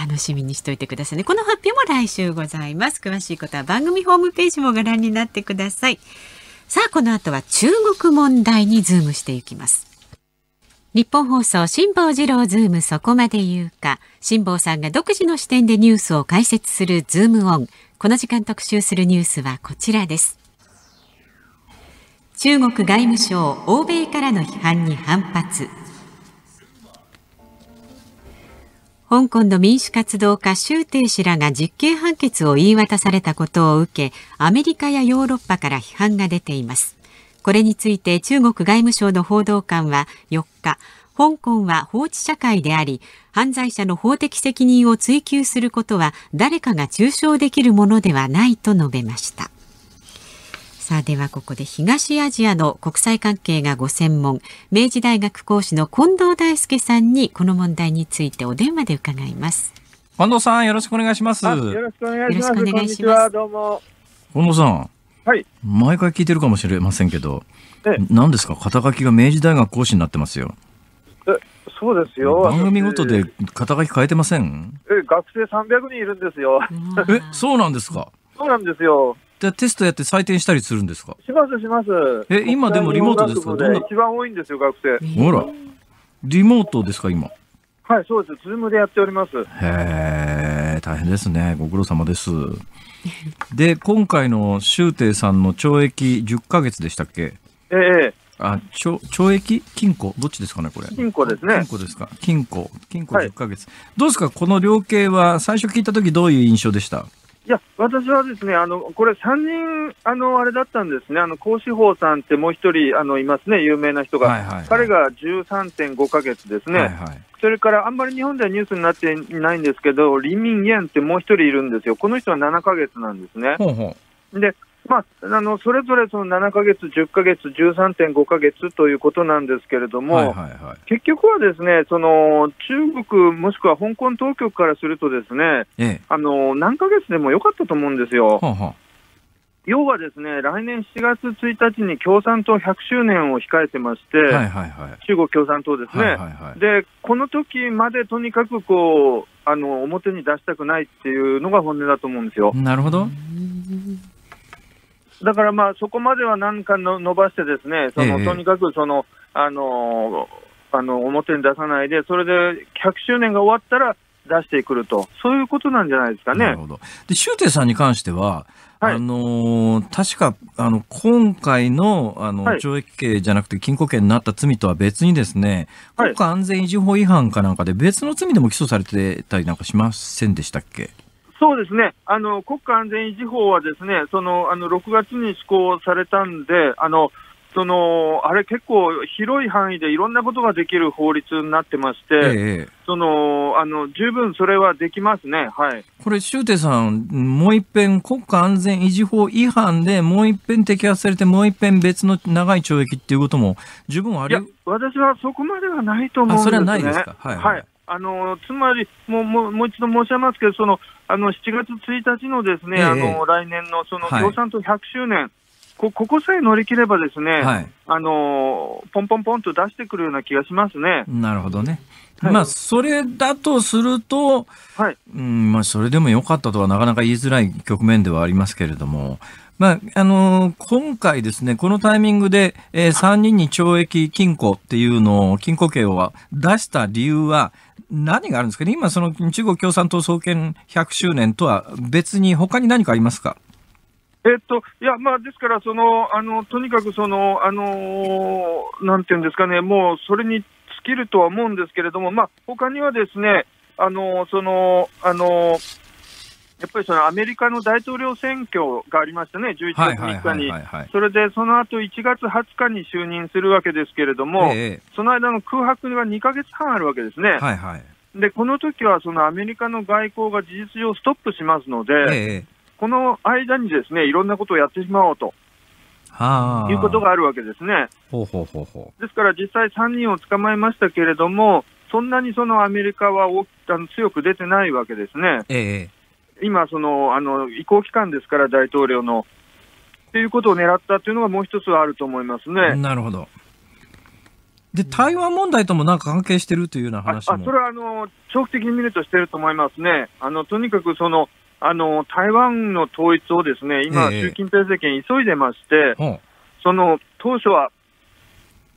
Speaker 2: 楽しみにしておいてくださいね。この発表も来週ございます。詳しいことは番組ホームページもご覧になってください。さあこの後は中国問題にズームしていきます日本放送辛坊治郎ズームそこまで言うか辛坊さんが独自の視点でニュースを解説するズームオンこの時間特集するニュースはこちらです中国外務省欧米からの批判に反発香港の民主活動家周庭氏らが実刑判決を言い渡されたことを受けアメリカやヨーロッパから批判が出ていますこれについて中国外務省の報道官は4日香港は法治社会であり犯罪者の法的責任を追及することは誰かが中傷できるものではないと述べましたさあではここで東アジアの国際関係がご専門明治大学講師の近藤大輔さんにこの問題についてお電話で伺います近藤さんよろしく
Speaker 1: お願いしますよろ
Speaker 3: しくお願いしますどうも近藤さんはい
Speaker 1: 毎回聞いてるかもしれませんけど何ですか肩書きが明治大学講師になってますよ
Speaker 3: えそうですよ。番組ごと
Speaker 1: で肩書き変えてません
Speaker 3: え、学生300人いるんですよ。え、そうな
Speaker 1: んですかそうなんですよ。でテストやって採点したりするんですか
Speaker 3: しますします。え、今でもリモートですかどんな一番多いんですよ、学生。ほら。
Speaker 1: リモートですか、今。
Speaker 3: はい、そうです。ズームでやっております。
Speaker 1: へえ、大変ですね。ご苦労様です。で、今回の周庭さんの懲役10ヶ月でしたっけええ。あ、懲懲役禁錮どっちですかね、これ。禁錮ですね。禁錮ですか。禁錮。禁錮10ヶ月。はい、どうですか、この量刑は最初聞いた時どういう印象でした
Speaker 3: いや、私はですね、あの、これ3人、あの、あれだったんですね、あの、孔子宝さんってもう一人、あの、いますね、有名な人が。はいはいはい、彼が13.5か月ですね、はいはい。それからあんまり日本ではニュースになっていないんですけど、李明彦ってもう一人いるんですよ。この人は7か月なんですね。ほうほうで、まあ、あのそれぞれその7か月、10か月、13.5か月ということなんですけれども、はいはいはい、結局はですねその中国、もしくは香港当局からすると、ですね、ええ、あの何か月でもよかったと思うんですよ。はは要はですね、来年7月1日に共産党100周年を控えてまして、はいはいはい、中国共産党ですね、はいはいはい、で、この時までとにかくこうあの表に出したくないっていうのが本音だと思うんですよ。なるほどだからまあそこまではなんかの伸ばして、ですねその、ええとにかくその、あのあの表に出さないで、それで100周年が終わったら出してくると、そういうことなんじゃないですかね。なるほど
Speaker 1: で、周さんに関しては、はい、あの確かあの今回のあの、はい、懲役刑じゃなくて禁錮刑になった罪とは別にですね、国家安全維持法違反かなんかで別の罪でも起訴されてたりなんかしませんでしたっけ
Speaker 3: そうですね、あの国家安全維持法はですねそのあの6月に施行されたんで、あのそのあれ、結構広い範囲でいろんなことができる法律になってまして、ええ、そのあの十分それはできますね、はい、
Speaker 1: これ、周庭さん、もう一遍国家安全維持法違反で、もう一遍摘発されて、もう一遍別の長い懲役っていうことも、十分あり
Speaker 3: 私はそこまではないと思うんですね。それはないですか、はい、はいはいあのつまりもうもう、もう一度申し上げますけど、そのあの7月1日のですね、えー、あの来年のその共産党100周年、はいこ、ここさえ乗り切れば、ですね、はい、あのポンポンポンと出してくるような気がしますね。
Speaker 1: なるほどね。
Speaker 3: はい、まあ、それだとすると、はい
Speaker 1: うんまあ、それでも良かったとはなかなか言いづらい局面ではありますけれども、まああのー、今回ですね、このタイミングで、えー、3人に懲役禁錮っていうのを、禁錮刑を出した理由は、何があるんですかね、今、その中国共産党創建100周年とは別に、他に何かありますか。
Speaker 3: えっと、いや、まあ、ですから、その、あの、とにかく、その、あの、なんていうんですかね、もう、それに尽きるとは思うんですけれども、まあ、他にはですね、あの、その、あの、やっぱりそのアメリカの大統領選挙がありましたね、11月3日に、それでその後1月20日に就任するわけですけれども、えその間の空白が2か月半あるわけですね。はいはい、でこの時はそはアメリカの外交が事実上ストップしますので、え、この間にですねいろんなことをやってしまおうと。いうことがあるわけですねほうほうほうほう。ですから実際3人を捕まえましたけれども、そんなにそのアメリカは大あの強く出てないわけですね。ええ、今そのあの、移行期間ですから、大統領の。っていうことを狙ったというのがもう一つはあると思いますね。な
Speaker 1: るほど。で、台湾問題ともなんか関係してるというような話もあそ
Speaker 3: れはあの長期的に見るとしてると思いますね。あのとにかくそのあの台湾の統一をですね今、習近平政権急いでまして、ええ、その当初は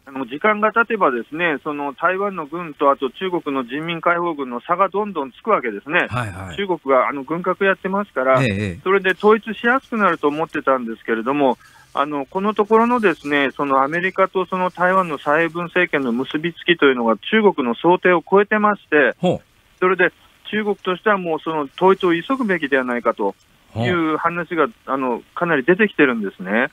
Speaker 3: あの時間が経てば、ですねその台湾の軍と、あと中国の人民解放軍の差がどんどんつくわけですね、はいはい、中国があの軍拡やってますから、ええ、それで統一しやすくなると思ってたんですけれども、あのこのところのですねそのアメリカとその台湾の蔡英文政権の結びつきというのが中国の想定を超えてまして、それで中国としてはもうその統一を急ぐべきではないかという話があのかなり出てきてるんですね。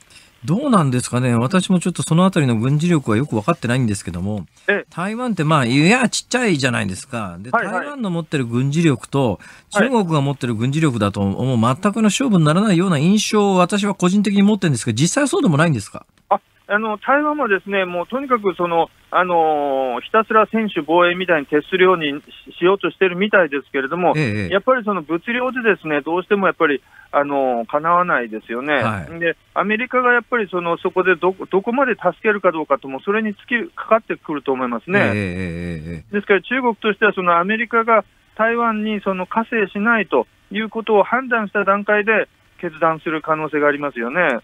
Speaker 1: どうなんですかね、私もちょっとそのあたりの軍事力はよく分かってないんですけども、
Speaker 3: 台湾って、まあ、いや、ちっちゃいじゃないです
Speaker 1: か、で、はいはい、台湾の持ってる軍事力と、中国が持ってる軍事力だと、もう全くの勝負にならないような印象を私は個人的に持ってるんですけど、実際はそうでもないんですかあ
Speaker 3: あの台湾はですねもうとにかくその、あのー、ひたすら専守防衛みたいに徹するようにしようとしてるみたいですけれども、ええ、やっぱりその物量でですねどうしてもやっぱり、あのー、かなわないですよね、はい、でアメリカがやっぱりそのそこでどどこまで助けるかどうかとも、それに尽きかかってくると思いますね。え、ですから中国としてはそのアメリカが台湾にその加勢しないということを判断した段階で、決断する可能性がありますよね。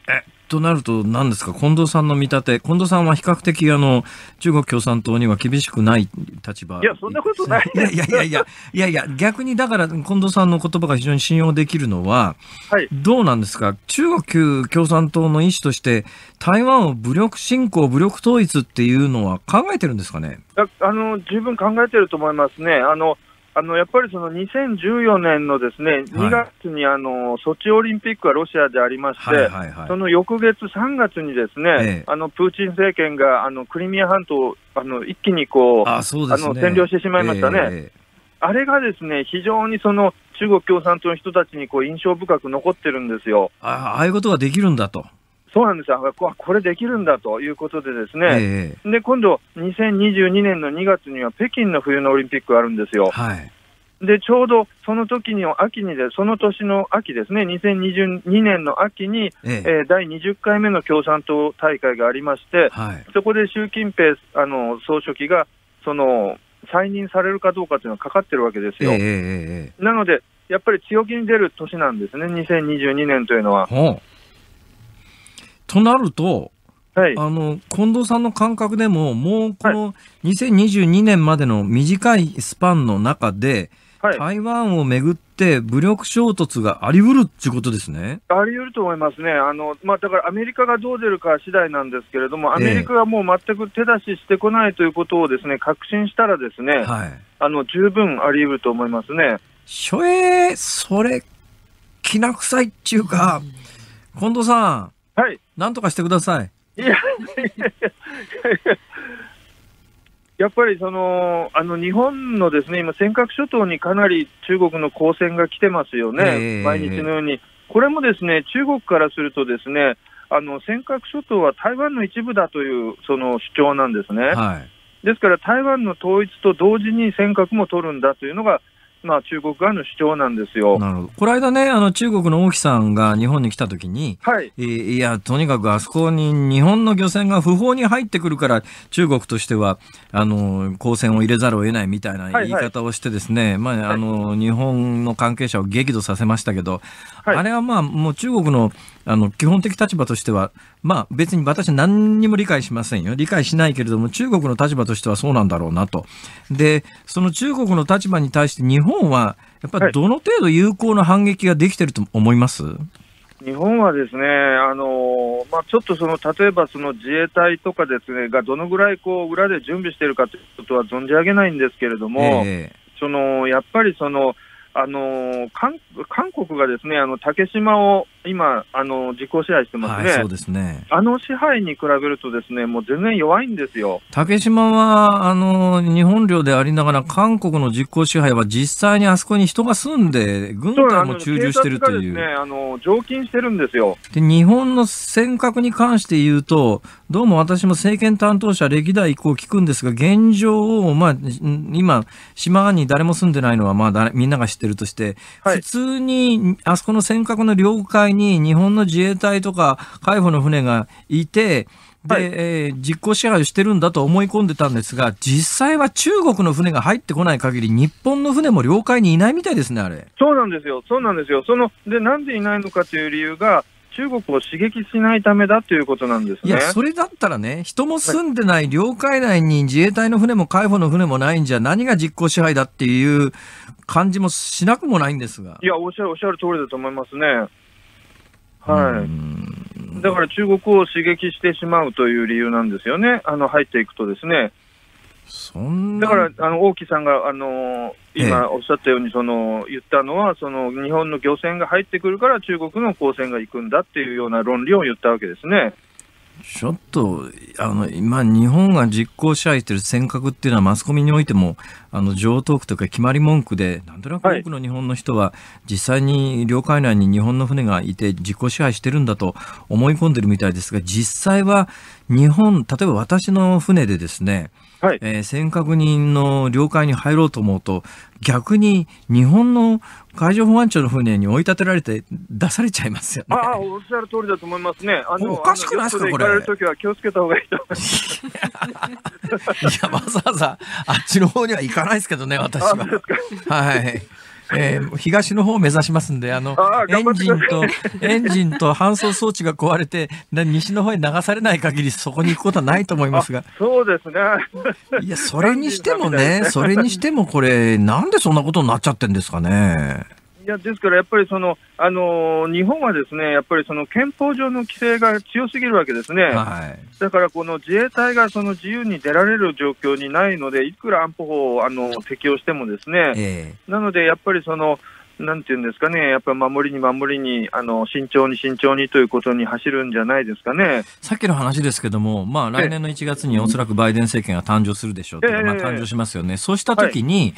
Speaker 1: となると、何ですか、近藤さんの見立て、近藤さんは比較的あの中国共産党には厳しくない立場いや、
Speaker 3: そんなことないいやいやいやいや、
Speaker 1: いやいや、逆にだから、近藤さんの言葉が非常に信用できるのは、はい、どうなんですか、中国共産党の意思として、台湾を武力侵攻、武力統一っていうのは考えてるんですかね
Speaker 3: あの十分考えてると思いますね。あのあのやっぱりその2014年のですね、2月にあのソチオリンピックはロシアでありまして、その翌月3月にですね、あのプーチン政権があのクリミア半島をあの一気にこうあの占領してしまいましたね。あれがですね、非常にその中国共産党の人たちにこう印象深く残ってるんですよ。あ
Speaker 1: あいうことができるんだと。
Speaker 3: そうなんですよ、これできるんだということで、ですね、えー、で今度、2022年の2月には北京の冬のオリンピックがあるんですよ。はい、でちょうどその時に秋にで、その年の秋ですね、2022年の秋に、えー、え第20回目の共産党大会がありまして、はい、そこで習近平あの総書記がその再任されるかどうかというのがかかってるわけですよ。えー、なので、やっぱり強気に出る年なんですね、2022年というのは。
Speaker 1: となると、はい、あの近藤さんの感覚でも、もうこの2022年までの短いスパンの中で、はい、台湾をめぐって武力衝突がありうるっていうことで
Speaker 3: すねありうると思いますね、あのまあ、だからアメリカがどう出るか次第なんですけれども、アメリカがもう全く手出ししてこないということをですね確信したら、ですね、はい、あの十分ありうると思いますね。し
Speaker 1: ょえー、それ、
Speaker 3: きな臭いっていうか、近藤さん。はいなんとかしてください。いややっぱりそのあの日本のですね今、尖閣諸島にかなり中国の公船が来てますよね、えー、毎日のように、これもですね中国からすると、ですねあの尖閣諸島は台湾の一部だというその主張なんですね、はい、ですから台湾の統一と同時に尖閣も取るんだというのが、まあ、中国側の主張なんですよなるほど
Speaker 1: この間ね、あの中国の王毅さんが日本に来た時に、はいえいや、とにかくあそこに日本の漁船が不法に入ってくるから、中国としてはあの交戦を入れざるを得ないみたいな言い方をして、ですね、まあの、日本の関係者を激怒させましたけど、はい、あれは、まあ、もう中国のあの、基本的立場としては、まあ別に私何にも理解しませんよ。理解しないけれども、中国の立場としてはそうなんだろうなと。で、その中国の立場に対して日本は、やっぱりどの程度有効な反撃ができてると思います、は
Speaker 3: い、日本はですね、あのまあ、ちょっとその例えばその自衛隊とかですねがどのぐらいこう裏で準備しているかということは存じ上げないんですけれども、えー、そのやっぱりその、あの韓国がですねあの竹島を今あの、実効支配してますねはい、そうですね、あの支配に比べると、ですねもう全然弱いんですよ
Speaker 1: 竹島はあの日本領でありながら、韓国の実効支配は実際にあそこに人が住んで、軍隊も駐留してるという。うあ
Speaker 3: ね、あの常勤してるんですよ
Speaker 1: で日本の尖閣に関して言うと、どうも私も政権担当者、歴代以降聞くんですが、現状を、まあ、今、島に誰も住んでないのは、まあ、みんなが知ってるとして、はい、普通にあそこの尖閣の領海に日本の自衛隊とか海保の船がいて、で、はい、えー、実効支配をしてるんだと思い込んでたんですが、実際は中国の船が入ってこない限り、日本の船も領海にいないみたいですね、あれ。
Speaker 3: そうなんですよ、そうなんですよ。その、で、なんでいないのかという理由が、中国を刺激しないためだということなんです、ね、いや、それだったらね、
Speaker 1: 人も住んでない領海内に自衛隊の船も海保の船もないんじゃ、何が実効支配だっていう感じもしなくもないんですが。
Speaker 3: いや、おっしゃる、おっしゃる通りだと思いますね。はい、だから中国を刺激してしまうという理由なんですよね、あの入っていくとですね。そんだからあの大木さんが、あのー、今おっしゃったように、その言ったのはその、日本の漁船が入ってくるから、中国の公船が行くんだっていうような論理を言ったわけですね。ちょっと、あ
Speaker 1: の、今、日本が実効支配している尖閣っていうのは、マスコミにおいても、あの、常套句というか決まり文句で、なんとなく多くの日本の人は、実際に領海内に日本の船がいて、実効支配してるんだと思い込んでるみたいですが、実際は、日本、例えば私の船でですね、はい、えー、1人の領海に入ろうと思うと、逆に日本の海上保安庁の船に追い立てられて出されちゃいますよね。
Speaker 3: ああ、おっしゃる通りだと思いますね。あのおかしくないですか、これ。れるとは気をつけた方がいいと思います。い
Speaker 1: や、わざわざあっちの方には行かないですけどね、私は。はい。えー、東の方を目指しますんで、あの、あエンジンと、エンジンと搬送装置が壊れて、西の方へ流されない限りそこに行くことはないと思いますが。
Speaker 3: そうですね。いや、それにしてもね、それにし
Speaker 1: てもこれ、なんでそんなことになっちゃってんですかね。
Speaker 3: いやですからやっぱりその、あの日本はですねやっぱりその憲法上の規制が強すぎるわけですね、はい、だからこの自衛隊がその自由に出られる状況にないので、いくら安保法をあの適用しても、ですね、えー、なのでやっぱりその、なんていうんですかね、やっぱり守りに守りに、あの慎重に慎重にということに走るんじゃないですかね
Speaker 1: さっきの話ですけども、まあ、来年の1月におそらくバイデン政権が誕生するでしょうと、えー、まあ、誕生しますよね、そうしたときに、はい、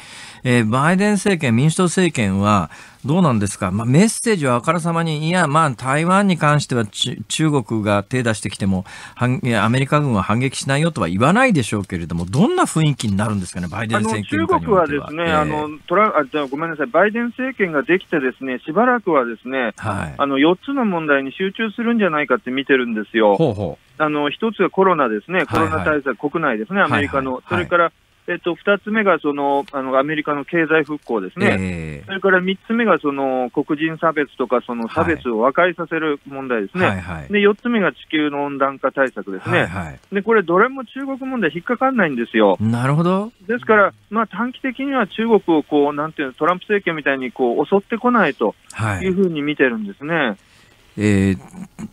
Speaker 1: えー、バイデン政権、民主党政権は、どうなんですか、まあ、メッセージはあからさまに、いや、まあ、台湾に関しては中国が手出してきてもアメリカ軍は反撃しないよとは言わないでしょうけれども、どんな雰囲気になるんですかね、バイデン政権
Speaker 3: 中国はですね、えー、あのトラあじゃごめんなさい、バイデン政権ができて、ですねしばらくはですね、はい、あの4つの問題に集中するんじゃないかって見てるんですよ。ほうほうあの一つはコロナですね、コロナ対策、はいはい、国内ですね、アメリカの、はいはい、それからえっと、2つ目がそのあのアメリカの経済復興ですね、えー、それから3つ目がその黒人差別とかその差別を和解させる問題ですね、はいはいで4つ目が地球の温暖化対策ですね、はいはい、でこれ、どれも中国問題、引っかかんないんですよ。
Speaker 1: なるほど
Speaker 3: ですから、まあ、短期的には中国をこうなんていうのトランプ政権みたいにこう襲ってこないというふうに見てるんですね。はい
Speaker 1: えー、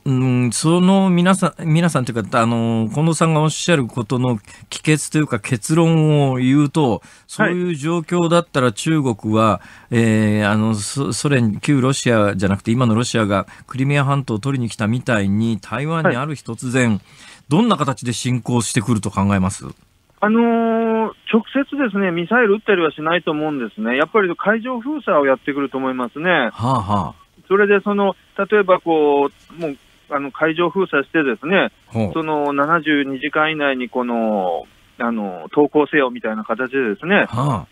Speaker 1: うん、その皆さん、皆さんというか、あの、近藤さんがおっしゃることの帰結というか結論を言うと、そういう状況だったら中国は、はい、えー、あの、ソ連、旧ロシアじゃなくて今のロシアがクリミア半島を取りに来たみたいに、台湾にある日突然、はい、どんな形で侵攻してくると考えます
Speaker 3: あのー、直接ですね、ミサイル撃ったりはしないと思うんですね。やっぱり海上封鎖をやってくると思いますね。はあはあ、それでその、例えばこう、もうあの会場封鎖してですね、その72時間以内にこの、あの、投稿せよみたいな形でですね、はあ、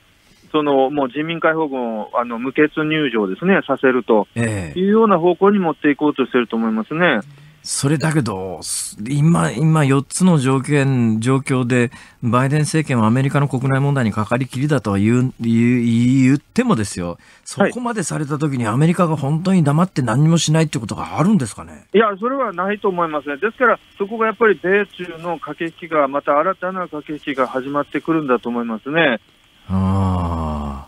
Speaker 3: そのもう人民解放軍をあの無血入場ですね、させるというような方向に持っていこうとしてると思いますね。え
Speaker 1: それだけど、今、今4つの条件、状況で、バイデン政権はアメリカの国内問題にかかりきりだとは言う言ってもですよ、そこまでされたときにアメリカが本当に黙って何もしないってことがあるんですかね
Speaker 3: いや、それはないと思いますね。ですから、そこがやっぱり米中の駆け引きが、また新たな駆け引きが始まってくるんだと思いますね。
Speaker 1: ああ。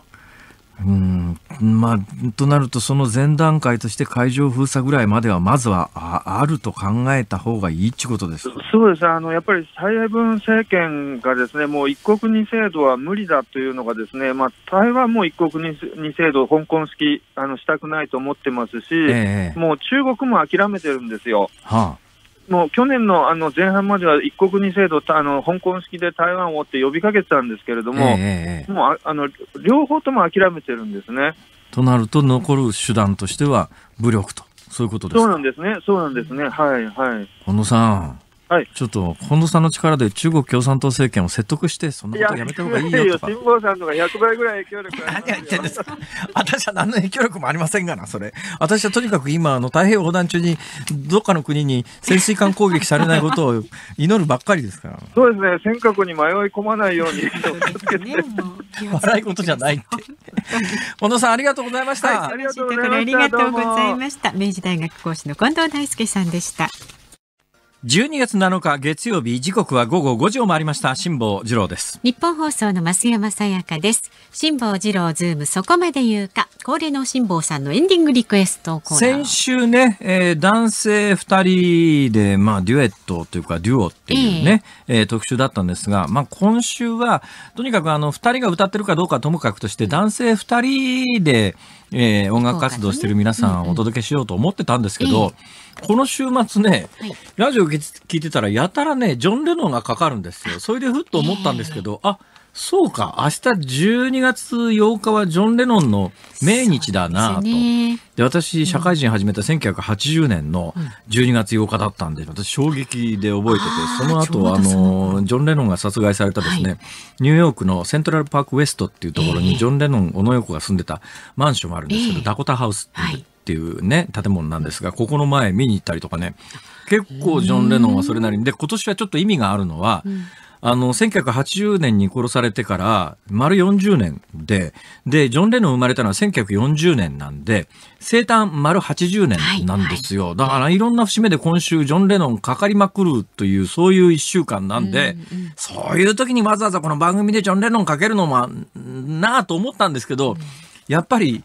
Speaker 1: うんまあ、となると、その前段階として会場封鎖ぐらいまでは、まずはああると考えた方がいいってことです
Speaker 3: そうですねあの、やっぱり蔡英文政権がですねもう一国二制度は無理だというのが、ですね、まあ、台湾も一国二制度、香港式あのしたくないと思ってますし、えもう中国も諦めてるんですよ。はあもう去年のあの前半までは一国二制度、あの香港式で台湾をって呼びかけてたんですけれども、えー、もうあの両方とも諦めてるんですね。
Speaker 1: となると、残る手段としては武力と、そういうことですそうなん
Speaker 3: ですね、そうなんですね、はいはい。
Speaker 1: 小野さんはい、ちょっと近藤さんの力で中国共産党政権を説得して、そんなことやめたほうがいいよとか。
Speaker 3: 辛坊さんとか100倍ぐらい影響
Speaker 1: 力何言ってんですか私は何の影響力もありませんがな、それ。私はとにかく今、あの太平洋横断中に、どっかの国に潜水艦攻撃されないことを祈るばっかりですか
Speaker 3: ら。そうですね、尖閣に迷い込まないように笑い事じゃないって。近藤さん、ありがとうございました。はい、ありがとうございま
Speaker 2: した。明治大学講師の近藤大輔さんでした。
Speaker 1: 12月7日月曜日時刻は午後5時を回りました辛坊治郎です
Speaker 2: 日本放送の増山さやかです辛坊治郎ズームそこまで言うか恒例の辛坊さんのエンディングリクエスト先週ね、
Speaker 1: えー、男性2人でまあデュエットというかデュオっていうね、えー、えー、特集だったんですがまあ今週はとにかくあの2人が歌ってるかどうかともかくとして男性2人で、うんえー、音楽活動してる皆さんをお届けしようと思ってたんですけど、この週末ね、ラジオ聞いてたらやたらね、ジョン・レノンがかかるんですよ。それでふっと思ったんですけど、あ、そうか、明日12月8日はジョン・レノンの命日だなと。で、ねで、私、社会人始めた1980年の12月8日だったんで、私、衝撃で覚えてて、その後、あの、ジョン・レノンが殺害されたですね、はい、ニューヨークのセントラル・パーク・ウェストっていうところに、ジョン・レノン、小野横が住んでたマンションがあるんですけど、えー、ダコタハウスっていう。っていうね、建物なんですが、ここの前見に行ったりとかね、結構ジョン・レノンはそれなりに、で、今年はちょっと意味があるのは、うあの、1980年に殺されてから丸40年で、で、ジョン・レノン生まれたのは1940年なんで、生誕丸80年なんですよ。はいはい、だからいろんな節目で今週ジョン・レノンかかりまくるという、そういう一週間なんで、うんうん、そういう時にわざわざこの番組でジョン・レノンかけるのもなあと思ったんですけど、うん、やっぱり、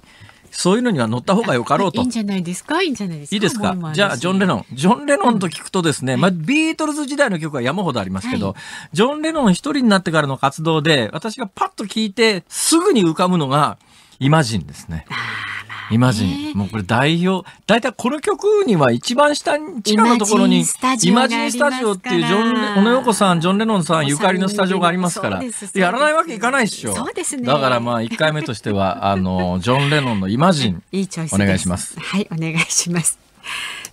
Speaker 1: そういうのには乗った方がよかろうと。いいんじゃ
Speaker 2: ないですかいいんじゃないですかいいですかじゃあ、ジョ
Speaker 1: ン・レノン。ジョン・レノンと聞くとですね、うん、まあ、ビートルズ時代の曲は山ほどありますけど、はい、ジョン・レノン一人になってからの活動で、私がパッと聞いて、すぐに浮かぶのが、イマジンですね。あイマジン、もうこれ代表、大体この曲には一番下に、地下のところに、イマジンスタジオっていう、ジョン、小野横さん、ジョン・レノンさんゆかりのスタジオがありますから、やらないわけいかないっしょ。そうですね。だからまあ、1回目としては、あの、ジョン・レノンのイマジン、いいお願いします。
Speaker 2: はい、お願いします。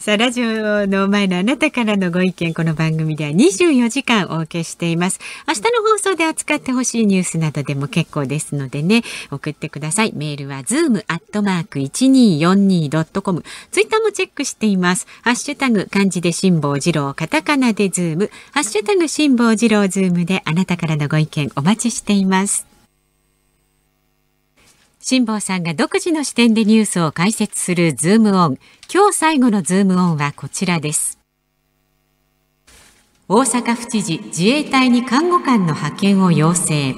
Speaker 2: さあ、ラジオの前のあなたからのご意見、この番組では24時間お受けしています。明日の放送で扱ってほしいニュースなどでも結構ですのでね、送ってください。メールは zoom.1242.com。ツイッターもチェックしています。ハッシュタグ、漢字で辛抱二郎、カタカナでズーム、ハッシュタグ辛抱二郎ズームであなたからのご意見お待ちしています。辛坊さんが独自の視点でニュースを解説するズームオン。今日最後のズームオンはこちらです。大阪府知事、自衛隊に看護官の派遣を要請。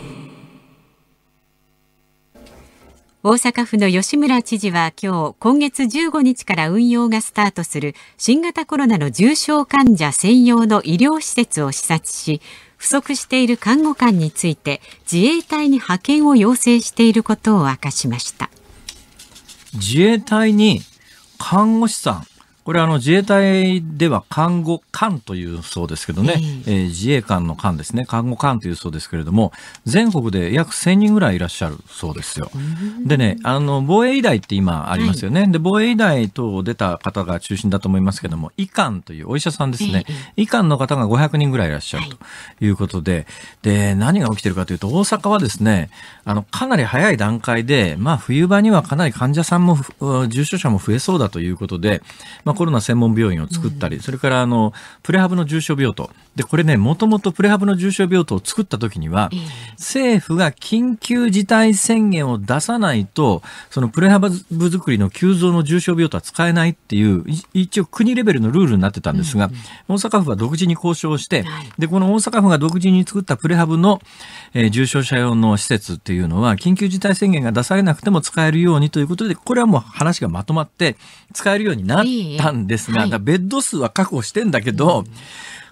Speaker 2: 大阪府の吉村知事は今日、今月15日から運用がスタートする新型コロナの重症患者専用の医療施設を視察し、不足している看護官について自衛隊に派遣を要請していることを明かしました
Speaker 1: 自衛隊に看護師さんこれあの自衛隊では看護官というそうですけどね、えー、自衛官の官ですね、看護官というそうですけれども、全国で約1000人ぐらいいらっしゃるそうですよ。でね、あの防衛医大って今ありますよね、はい、で防衛医大等出た方が中心だと思いますけども、医官というお医者さんですね、医官の方が500人ぐらいいらっしゃるということで、で何が起きてるかというと、大阪はですね、あのかなり早い段階で、まあ、冬場にはかなり患者さんも重症者も増えそうだということで、まコロナ専門病院を作ったり、それからあのプレハブの重症病棟でこれねもともとプレハブの重症病棟を作った時には、政府が緊急事態宣言を出さないとそのプレハブ作りの急増の重症病棟は使えないっていう一応国レベルのルールになってたんですが、大阪府は独自に交渉してでこの大阪府が独自に作ったプレハブの、えー、重症者用の施設っていうのは緊急事態宣言が出されなくても使えるようにということでこれはもう話がまとまって使えるようになったたんですが、はい、ベッド数は確保してんだけど、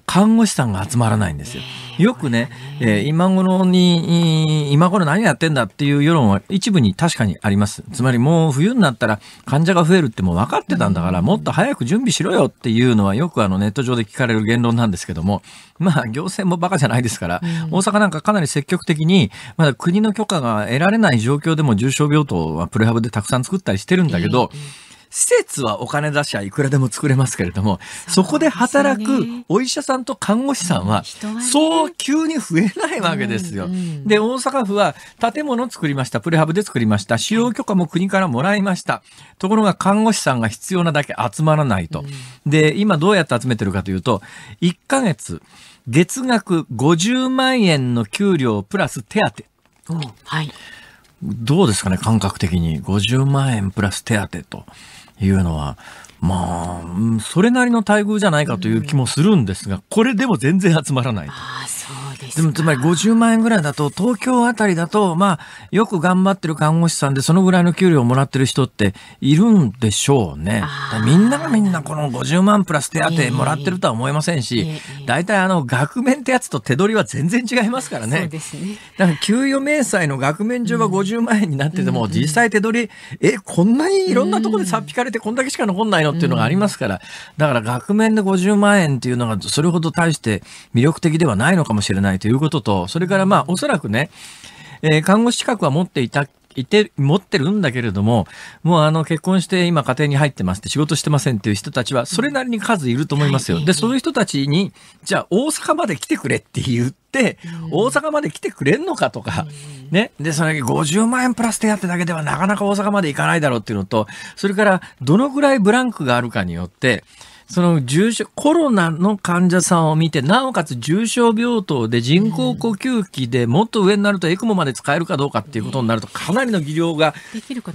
Speaker 1: 看護師さんが集まらないんですよ。よくね、えー、今頃に、今頃何やってんだっていう世論は一部に確かにあります。つまりもう冬になったら患者が増えるってもう分かってたんだから、もっと早く準備しろよっていうのはよくあのネット上で聞かれる言論なんですけども、まあ行政もバカじゃないですから、大阪なんかかなり積極的に、まだ国の許可が得られない状況でも重症病棟はプレハブでたくさん作ったりしてるんだけど、えー施設はお金出しはいくらでも作れますけれども、そこで働くお医者さんと看護師さんは、そう急に増えないわけですよ。で、大阪府は建物を作りました。プレハブで作りました。使用許可も国からもらいました。ところが看護師さんが必要なだけ集まらないと。で、今どうやって集めてるかというと、1ヶ月、月額50万円の給料プラス手
Speaker 2: 当。はい。
Speaker 1: どうですかね、感覚的に。50万円プラス手当と。いうのは、まあ、それなりの待遇じゃないかという気もするんですが、これでも全然集まらないと。あそうでもつまり50万円ぐらいだと東京あたりだとまあよく頑張ってる看護師さんでそのぐらいの給料をもらってる人っているんでしょうね。みんながみんなこの50万プラス手当もらってるとは思えませんし、大体あの額面ってやつと手取りは全然違いますからね。ねだから給与明細の額面上は50万円になってても、実際手取り、え、こんなにいろんなところでさっ引かれてこんだけしか残んないのっていうのがありますから、だから額面で50万円っていうのがそれほど大して魅力的ではないのかもしれない。ないということと、それからまあ、おそらくね、えー、看護師資格は持っていたいて、持ってるんだけれども、もうあの結婚して今家庭に入ってますって仕事してませんっていう人たちはそれなりに数いると思いますよ。で、そういう人たちに、じゃあ大阪まで来てくれって言って、大阪まで来てくれんのかとか、ね。で、それだけ50万円プラス手当だけではなかなか大阪まで行かないだろうっていうのと、それからどのぐらいブランクがあるかによって、その重症、コロナの患者さんを見て、なおかつ重症病棟で人工呼吸器でもっと上になるとエクモまで使えるかどうかっていうことになると、かなりの技量が、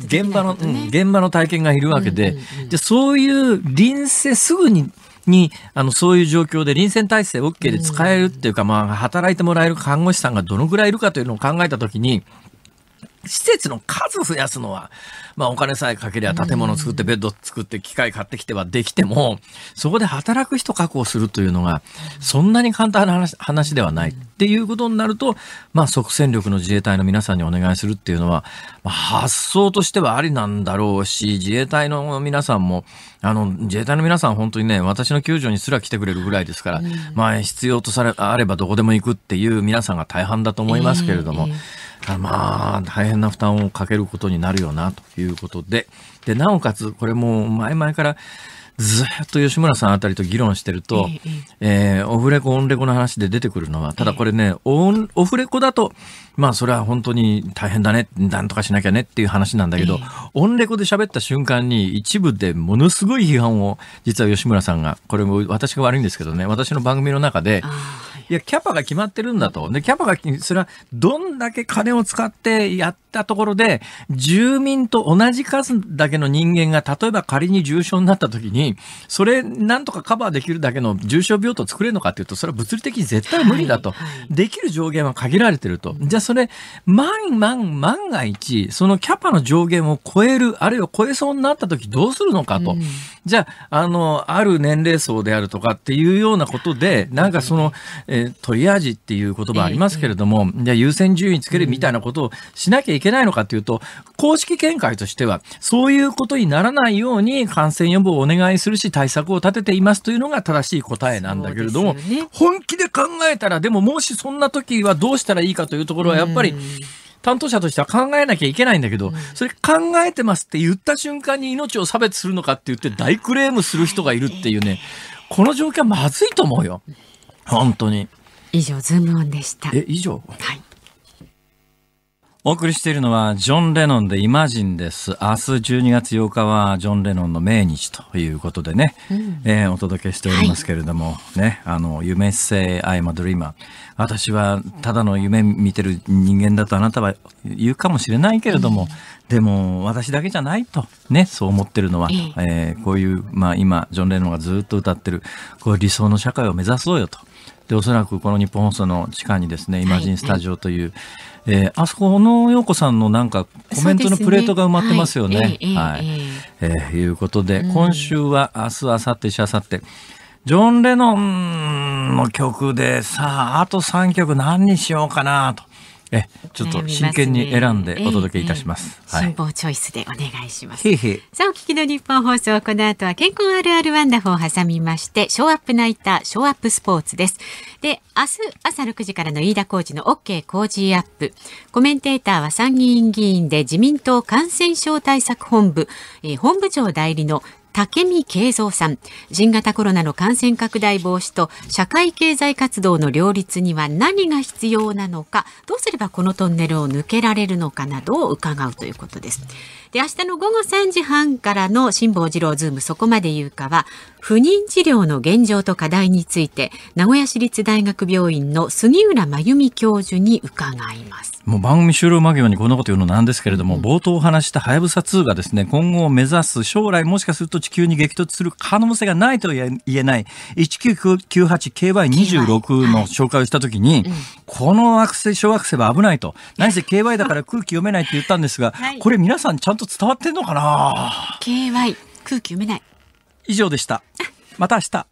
Speaker 1: 現場の、ね、現場の体験がいるわけで、うんうんうん、で、そういう臨戦すぐに、にあのそういう状況で臨戦体制 OK で使えるっていうか、まあ、働いてもらえる看護師さんがどのぐらいいるかというのを考えたときに、施設の数増やすのは、まあお金さえかけりゃ建物作ってベッド作って機械買ってきてはできても、そこで働く人確保するというのが、そんなに簡単な話話ではないっていうことになると、まあ即戦力の自衛隊の皆さんにお願いするっていうのは、まあ、発想としてはありなんだろうし、自衛隊の皆さんも、あの、自衛隊の皆さん本当にね、私の救助にすら来てくれるぐらいですから、まあ必要とされ、あればどこでも行くっていう皆さんが大半だと思いますけれども、えーえーまあ、大変な負担をかけることになるよな、ということで。で、なおかつ、これも前々から、ずっと吉村さんあたりと議論してると、ええー、オフレコ、オンレコの話で出てくるのは、ただこれね、オンオフレコだと、まあそれは本当に大変だね、なんとかしなきゃねっていう話なんだけど、オンレコで喋った瞬間に一部でものすごい批判を、実は吉村さんが、これも私が悪いんですけどね、私の番組の中で、いや、キャパが決まってるんだと。で、キャパが、それはどんだけ金を使ってやって、したところで、住民と同じ数だけの人間が、例えば仮に重症になった時に、それ、なんとかカバーできるだけの重症病棟を作れるのかっていうと、それは物理的に絶対無理だと。できる上限は限られてると。じゃあそれ、万、万、万が一、そのキャパの上限を超える、あるいは超えそうになった時どうするのかと。うん、じゃあ、あの、ある年齢層であるとかっていうようなことで、なんかその、えー、トリアージっていう言葉ありますけれども、じゃあ優先順位つけるみたいなことをしなきゃいけないけないのかというと、公式見解としては、そういうことにならないように感染予防をお願いするし、対策を立てていますというのが正しい答えなんだけれども、ね、本気で考えたら、でももしそんな時はどうしたらいいかというところは、やっぱり、担当者としては考えなきゃいけないんだけど、それ考えてますって言った瞬間に命を差別するのかって言って大クレームする人がいるっていうね、この状況はまずいと思うよ。本当に。以上、ズー
Speaker 2: ムオンでした。え、以上はい。
Speaker 1: お送りしているのはジョン・レノンでイマジンです。明日12月8日はジョン・レノンの命日ということでね、うん、えー、お届けしておりますけれども、はい、ね、あの、夢せアイマドリーマー。私はただの夢見てる人間だとあなたは言うかもしれないけれども、うん、でも私だけじゃないと、ね、そう思ってるのは、ええー、こういう、まあ今、ジョン・レノンがずっと歌ってる、こう理想の社会を目指そうよと。でおそらくこの日本放送の地下にですねイマジンスタジオという、はいえー、あそこ小野陽子さんのなんかコメントのプレートが埋まってますよね。ねはい、はい、えー、いうことで、うん、今週は明日明後日しあさってジョン・レノンの曲でさああと3曲何にしようかなと。えちょっと真剣に選んでお届けいたします、えええ、辛
Speaker 2: 抱チョイスでお願いします、はい、さあお聞きの日本放送この後は健康あるあるワンダフォーを挟みましてショーアップナイターショーアップスポーツですで明日朝6時からの飯田浩二の OK 工事アップコメンテーターは参議院議員で自民党感染症対策本部、えー、本部長代理の武見慶三さん新型コロナの感染拡大防止と社会経済活動の両立には何が必要なのかどうすればこのトンネルを抜けられるのかなどを伺うということです。で明日の午後3時半からの辛坊治郎ズームそこまで言うかは不妊治療の現状と課題について名古屋市立大学病院の杉浦真由美教授に伺います。
Speaker 1: もう番組終了間際にこんなこと言うのなんですけれども、冒頭お話したはやぶさ2がですね、今後を目指す、将来もしかすると地球に激突する可能性がないと言えない、1998KY26 の紹介をしたときに、この惑星、小惑星は危ないと。何せ KY だから空気読めないって言ったんですが、これ皆さんちゃんと伝わってんのかな ?KY、空気読めない。以上でした。また明日。